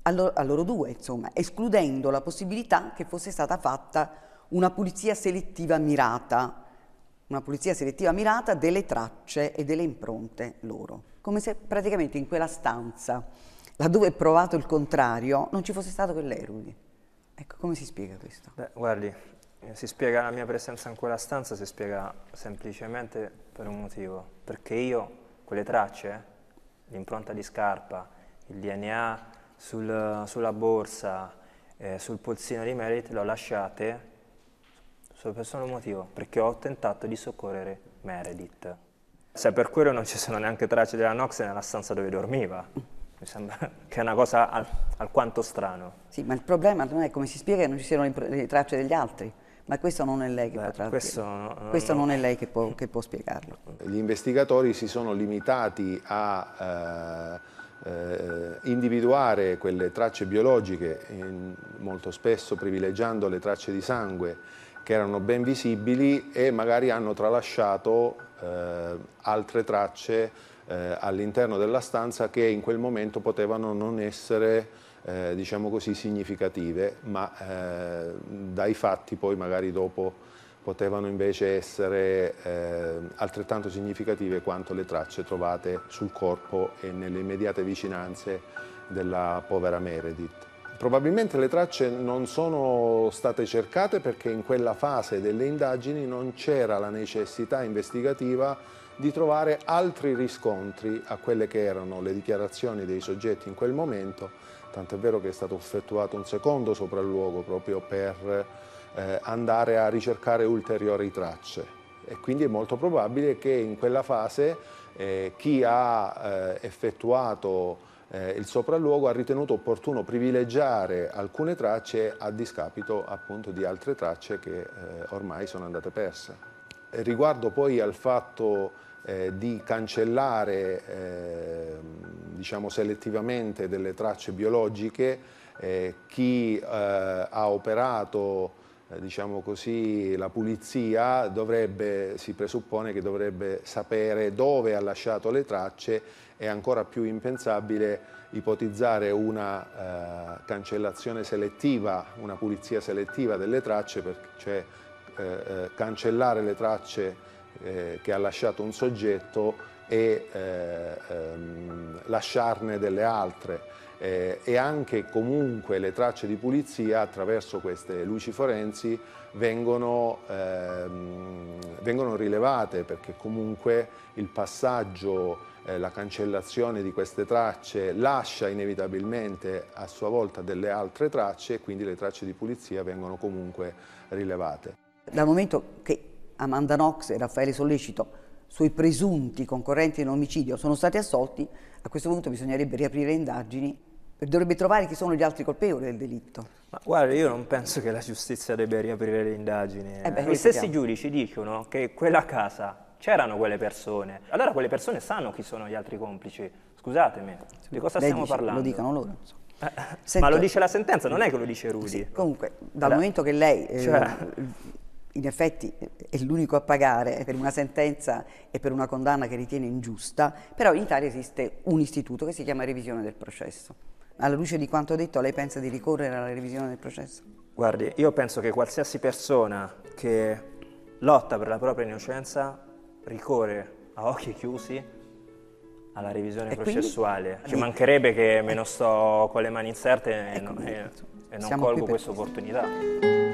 a loro, a loro due, insomma, escludendo la possibilità che fosse stata fatta una pulizia selettiva mirata, una pulizia selettiva mirata delle tracce e delle impronte loro. Come se praticamente in quella stanza, laddove è provato il contrario, non ci fosse stato quell'erudi. Ecco, come si spiega questo? Beh, guardi, eh, si spiega la mia presenza in quella stanza, si spiega semplicemente per un motivo, perché io quelle tracce, l'impronta di scarpa, il DNA sul, sulla borsa, eh, sul polsino di Merit, le ho lasciate solo per solo motivo, perché ho tentato di soccorrere Meredith. Se per quello non ci sono neanche tracce della Nox nella stanza dove dormiva mi sembra che è una cosa al, alquanto strana. Sì, ma il problema non è come si spiega che non ci siano le, tracce degli altri, ma questo non è lei che Beh, potrà questo, no, eh, questo no. non è lei che può, che può, spiegarlo. Gli investigatori si sono limitati a eh, eh, individuare quelle tracce biologiche, in, molto spesso privilegiando le tracce di sangue, che erano ben visibili e magari hanno tralasciato eh, altre tracce eh, all'interno della stanza che in quel momento potevano non essere eh, diciamo così significative ma eh, dai fatti poi magari dopo potevano invece essere eh, altrettanto significative quanto le tracce trovate sul corpo e nelle immediate vicinanze della povera Meredith. Probabilmente le tracce non sono state cercate perché in quella fase delle indagini non c'era la necessità investigativa di trovare altri riscontri a quelle che erano le dichiarazioni dei soggetti in quel momento, tant'è vero che è stato effettuato un secondo sopralluogo proprio per eh, andare a ricercare ulteriori tracce e quindi è molto probabile che in quella fase eh, chi ha eh, effettuato eh, il sopralluogo ha ritenuto opportuno privilegiare alcune tracce a discapito appunto di altre tracce che eh, ormai sono andate perse. Riguardo poi al fatto eh, di cancellare eh, diciamo selettivamente delle tracce biologiche, eh, chi eh, ha operato eh, diciamo così, la pulizia dovrebbe, si presuppone che dovrebbe sapere dove ha lasciato le tracce, è ancora più impensabile ipotizzare una eh, cancellazione selettiva, una pulizia selettiva delle tracce, perché, cioè, eh, eh, cancellare le tracce eh, che ha lasciato un soggetto e eh, ehm, lasciarne delle altre e anche comunque le tracce di pulizia attraverso queste luci forensi vengono, ehm, vengono rilevate perché comunque il passaggio eh, la cancellazione di queste tracce lascia inevitabilmente a sua volta delle altre tracce e quindi le tracce di pulizia vengono comunque rilevate. Dal momento che Amanda Knox e Raffaele Sollecito, suoi presunti concorrenti in sono stati assolti, a questo punto bisognerebbe riaprire indagini e dovrebbe trovare chi sono gli altri colpevoli del delitto. Ma guarda, io non penso che la giustizia debba riaprire le indagini. Eh beh, Gli stessi giudici dicono che quella casa c'erano quelle persone. Allora quelle persone sanno chi sono gli altri complici. Scusatemi, di cosa stiamo dice, parlando? Lo dicono loro, insomma. Eh, eh Sento... Ma lo dice la sentenza, non è che lo dice Rudy. Sì, comunque, dal allora. momento che lei eh, cioè in effetti è l'unico a pagare per una sentenza e per una condanna che ritiene ingiusta, però in Italia esiste un istituto che si chiama revisione del processo. Alla luce di quanto detto, lei pensa di ricorrere alla revisione del processo? Guardi, io penso che qualsiasi persona che lotta per la propria innocenza ricorre a occhi chiusi alla revisione e processuale. Quindi? Ci mancherebbe che me eh. lo sto con le mani inserte e, e, e non colgo questa opportunità.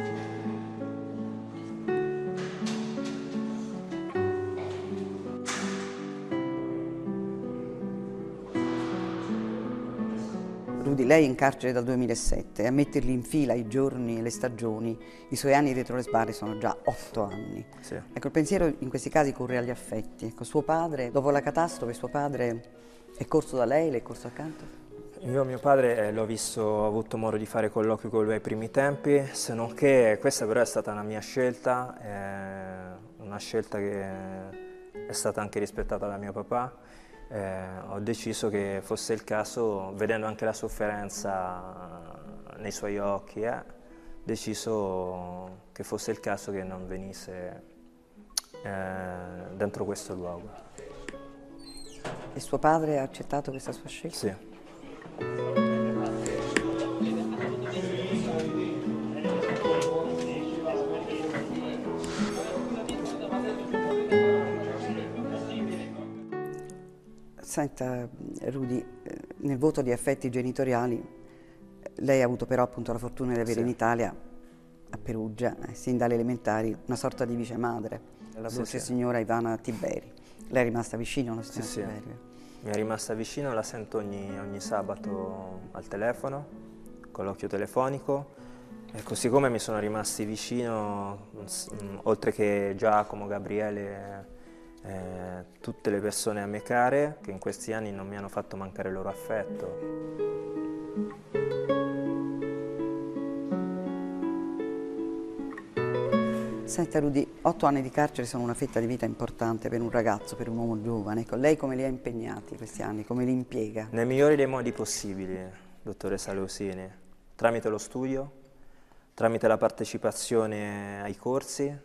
lei è in carcere dal 2007 e a metterli in fila i giorni e le stagioni, i suoi anni dietro le sbarre sono già otto anni. Sì. Ecco, il pensiero in questi casi corre agli affetti. Ecco, suo padre, dopo la catastrofe, suo padre è corso da lei, le è corso accanto? Io mio padre eh, l'ho visto, ho avuto modo di fare colloqui con lui ai primi tempi, se non che questa però è stata una mia scelta, eh, una scelta che è stata anche rispettata da mio papà eh, ho deciso che fosse il caso, vedendo anche la sofferenza nei suoi occhi, ho eh, deciso che fosse il caso che non venisse eh, dentro questo luogo. E suo padre ha accettato questa sua scelta? Sì. Senta Rudi, eh, nel voto di affetti genitoriali lei ha avuto però appunto la fortuna di avere sì. in Italia, a Perugia, sin dalle elementari, una sorta di vice madre, la dolce sì, signora Ivana Tiberi. Lei è rimasta vicino alla signora sì, Tiberi? Sì. Mi è rimasta vicino, la sento ogni, ogni sabato al telefono, con l'occhio telefonico. E così come mi sono rimasti vicino, mm, mm, oltre che Giacomo, Gabriele, eh, tutte le persone a me care che in questi anni non mi hanno fatto mancare il loro affetto. Senta Rudy, otto anni di carcere sono una fetta di vita importante per un ragazzo, per un uomo giovane. Ecco, lei come li ha impegnati questi anni? Come li impiega? Nei migliori dei modi possibili, dottoressa Leusini. Tramite lo studio, tramite la partecipazione ai corsi,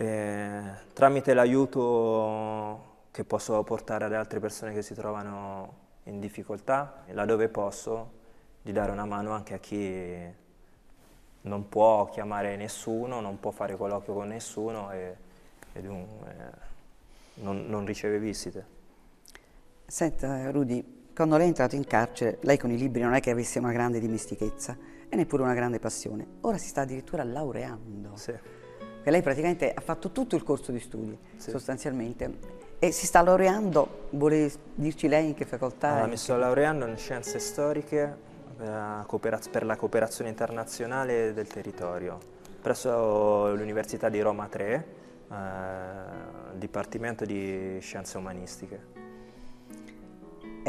eh, tramite l'aiuto che posso portare ad altre persone che si trovano in difficoltà, laddove posso, di dare una mano anche a chi non può chiamare nessuno, non può fare colloquio con nessuno e, e dunque, eh, non, non riceve visite. Senta Rudy, quando lei è entrato in carcere, lei con i libri non è che avesse una grande dimestichezza e neppure una grande passione. Ora si sta addirittura laureando. Sì perché lei praticamente ha fatto tutto il corso di studi, sì. sostanzialmente. E si sta laureando, vuole dirci lei in che facoltà? Allora, mi sto che... laureando in scienze storiche eh, per la cooperazione internazionale del territorio presso l'Università di Roma 3, eh, Dipartimento di Scienze Umanistiche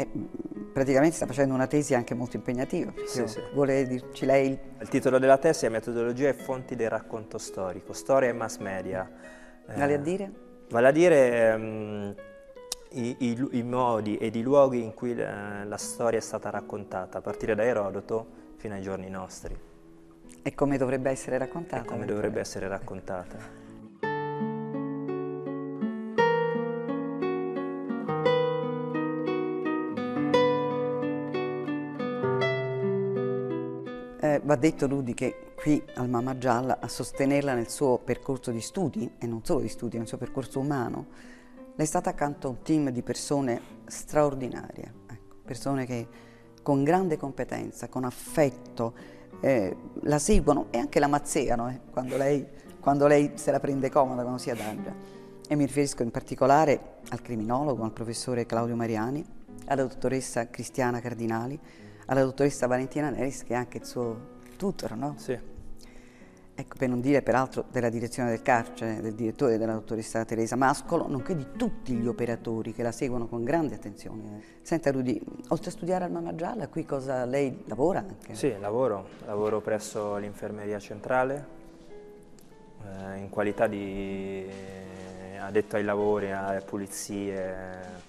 è, eh, praticamente sta facendo una tesi anche molto impegnativa. Sì, sì. Vuole dirci lei? Il titolo della tesi è Metodologia e fonti del racconto storico, storia e mass media. Vale a eh, dire? Vale a dire um, i, i, i, modi ed i luoghi in cui la, eh, la storia è stata raccontata, a partire da Erodoto fino ai giorni nostri. E come dovrebbe essere raccontata? E come dovrebbe essere raccontata. va detto Rudi che qui al Mamma Gialla a sostenerla nel suo percorso di studi, e non solo di studi, nel suo percorso umano, le è stata accanto a un team di persone straordinarie, ecco, persone che con grande competenza, con affetto, eh, la seguono e anche la mazzeano eh, quando, lei, quando lei se la prende comoda, quando si adagia. E mi riferisco in particolare al criminologo, al professore Claudio Mariani, alla dottoressa Cristiana Cardinali, alla dottoressa Valentina Neris che è anche il suo tutor, no? Sì. Ecco, per non dire peraltro della direzione del carcere, cioè del direttore della dottoressa Teresa Mascolo, nonché di tutti gli operatori che la seguono con grande attenzione. Senta Rudy, oltre a studiare al Mamma Gialla, qui cosa lei lavora anche? Sì, lavoro, lavoro presso l'infermeria centrale eh, in qualità di eh, addetto ai lavori, alle pulizie,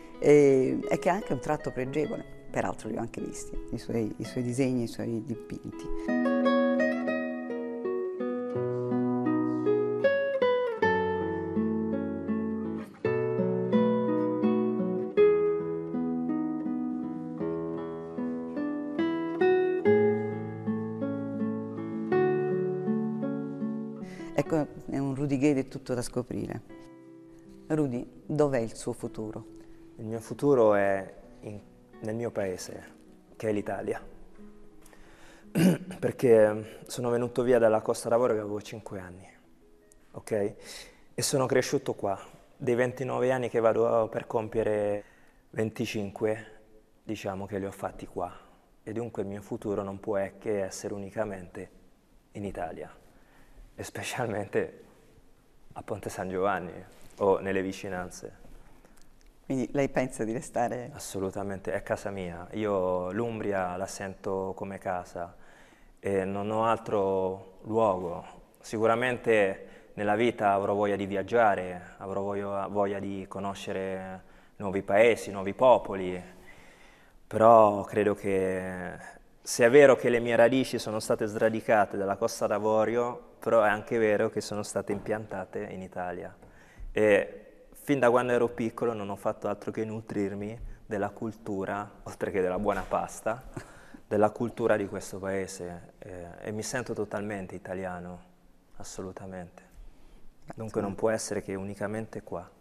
e, e che ha anche un tratto pregevole, peraltro li ho anche visti, i suoi, i suoi disegni, i suoi dipinti. Ecco, è un Rudy Gay tutto da scoprire. Rudy, dov'è il suo futuro? Il mio futuro è in, nel mio paese, che è l'Italia. Perché sono venuto via dalla Costa d'Avorio che avevo 5 anni, ok? E sono cresciuto qua. Dei 29 anni che vado per compiere 25, diciamo che li ho fatti qua. E dunque il mio futuro non può che essere unicamente in Italia. E specialmente a Ponte San Giovanni o nelle vicinanze. Quindi lei pensa di restare? Assolutamente, è casa mia. Io l'Umbria la sento come casa e non ho altro luogo. Sicuramente nella vita avrò voglia di viaggiare, avrò voglia, di conoscere nuovi paesi, nuovi popoli, però credo che se è vero che le mie radici sono state sradicate dalla Costa d'Avorio, però è anche vero che sono state impiantate in Italia. E fin da quando ero piccolo non ho fatto altro che nutrirmi della cultura, oltre che della buona pasta, della cultura di questo paese eh, e mi sento totalmente italiano, assolutamente. Dunque non può essere che unicamente qua.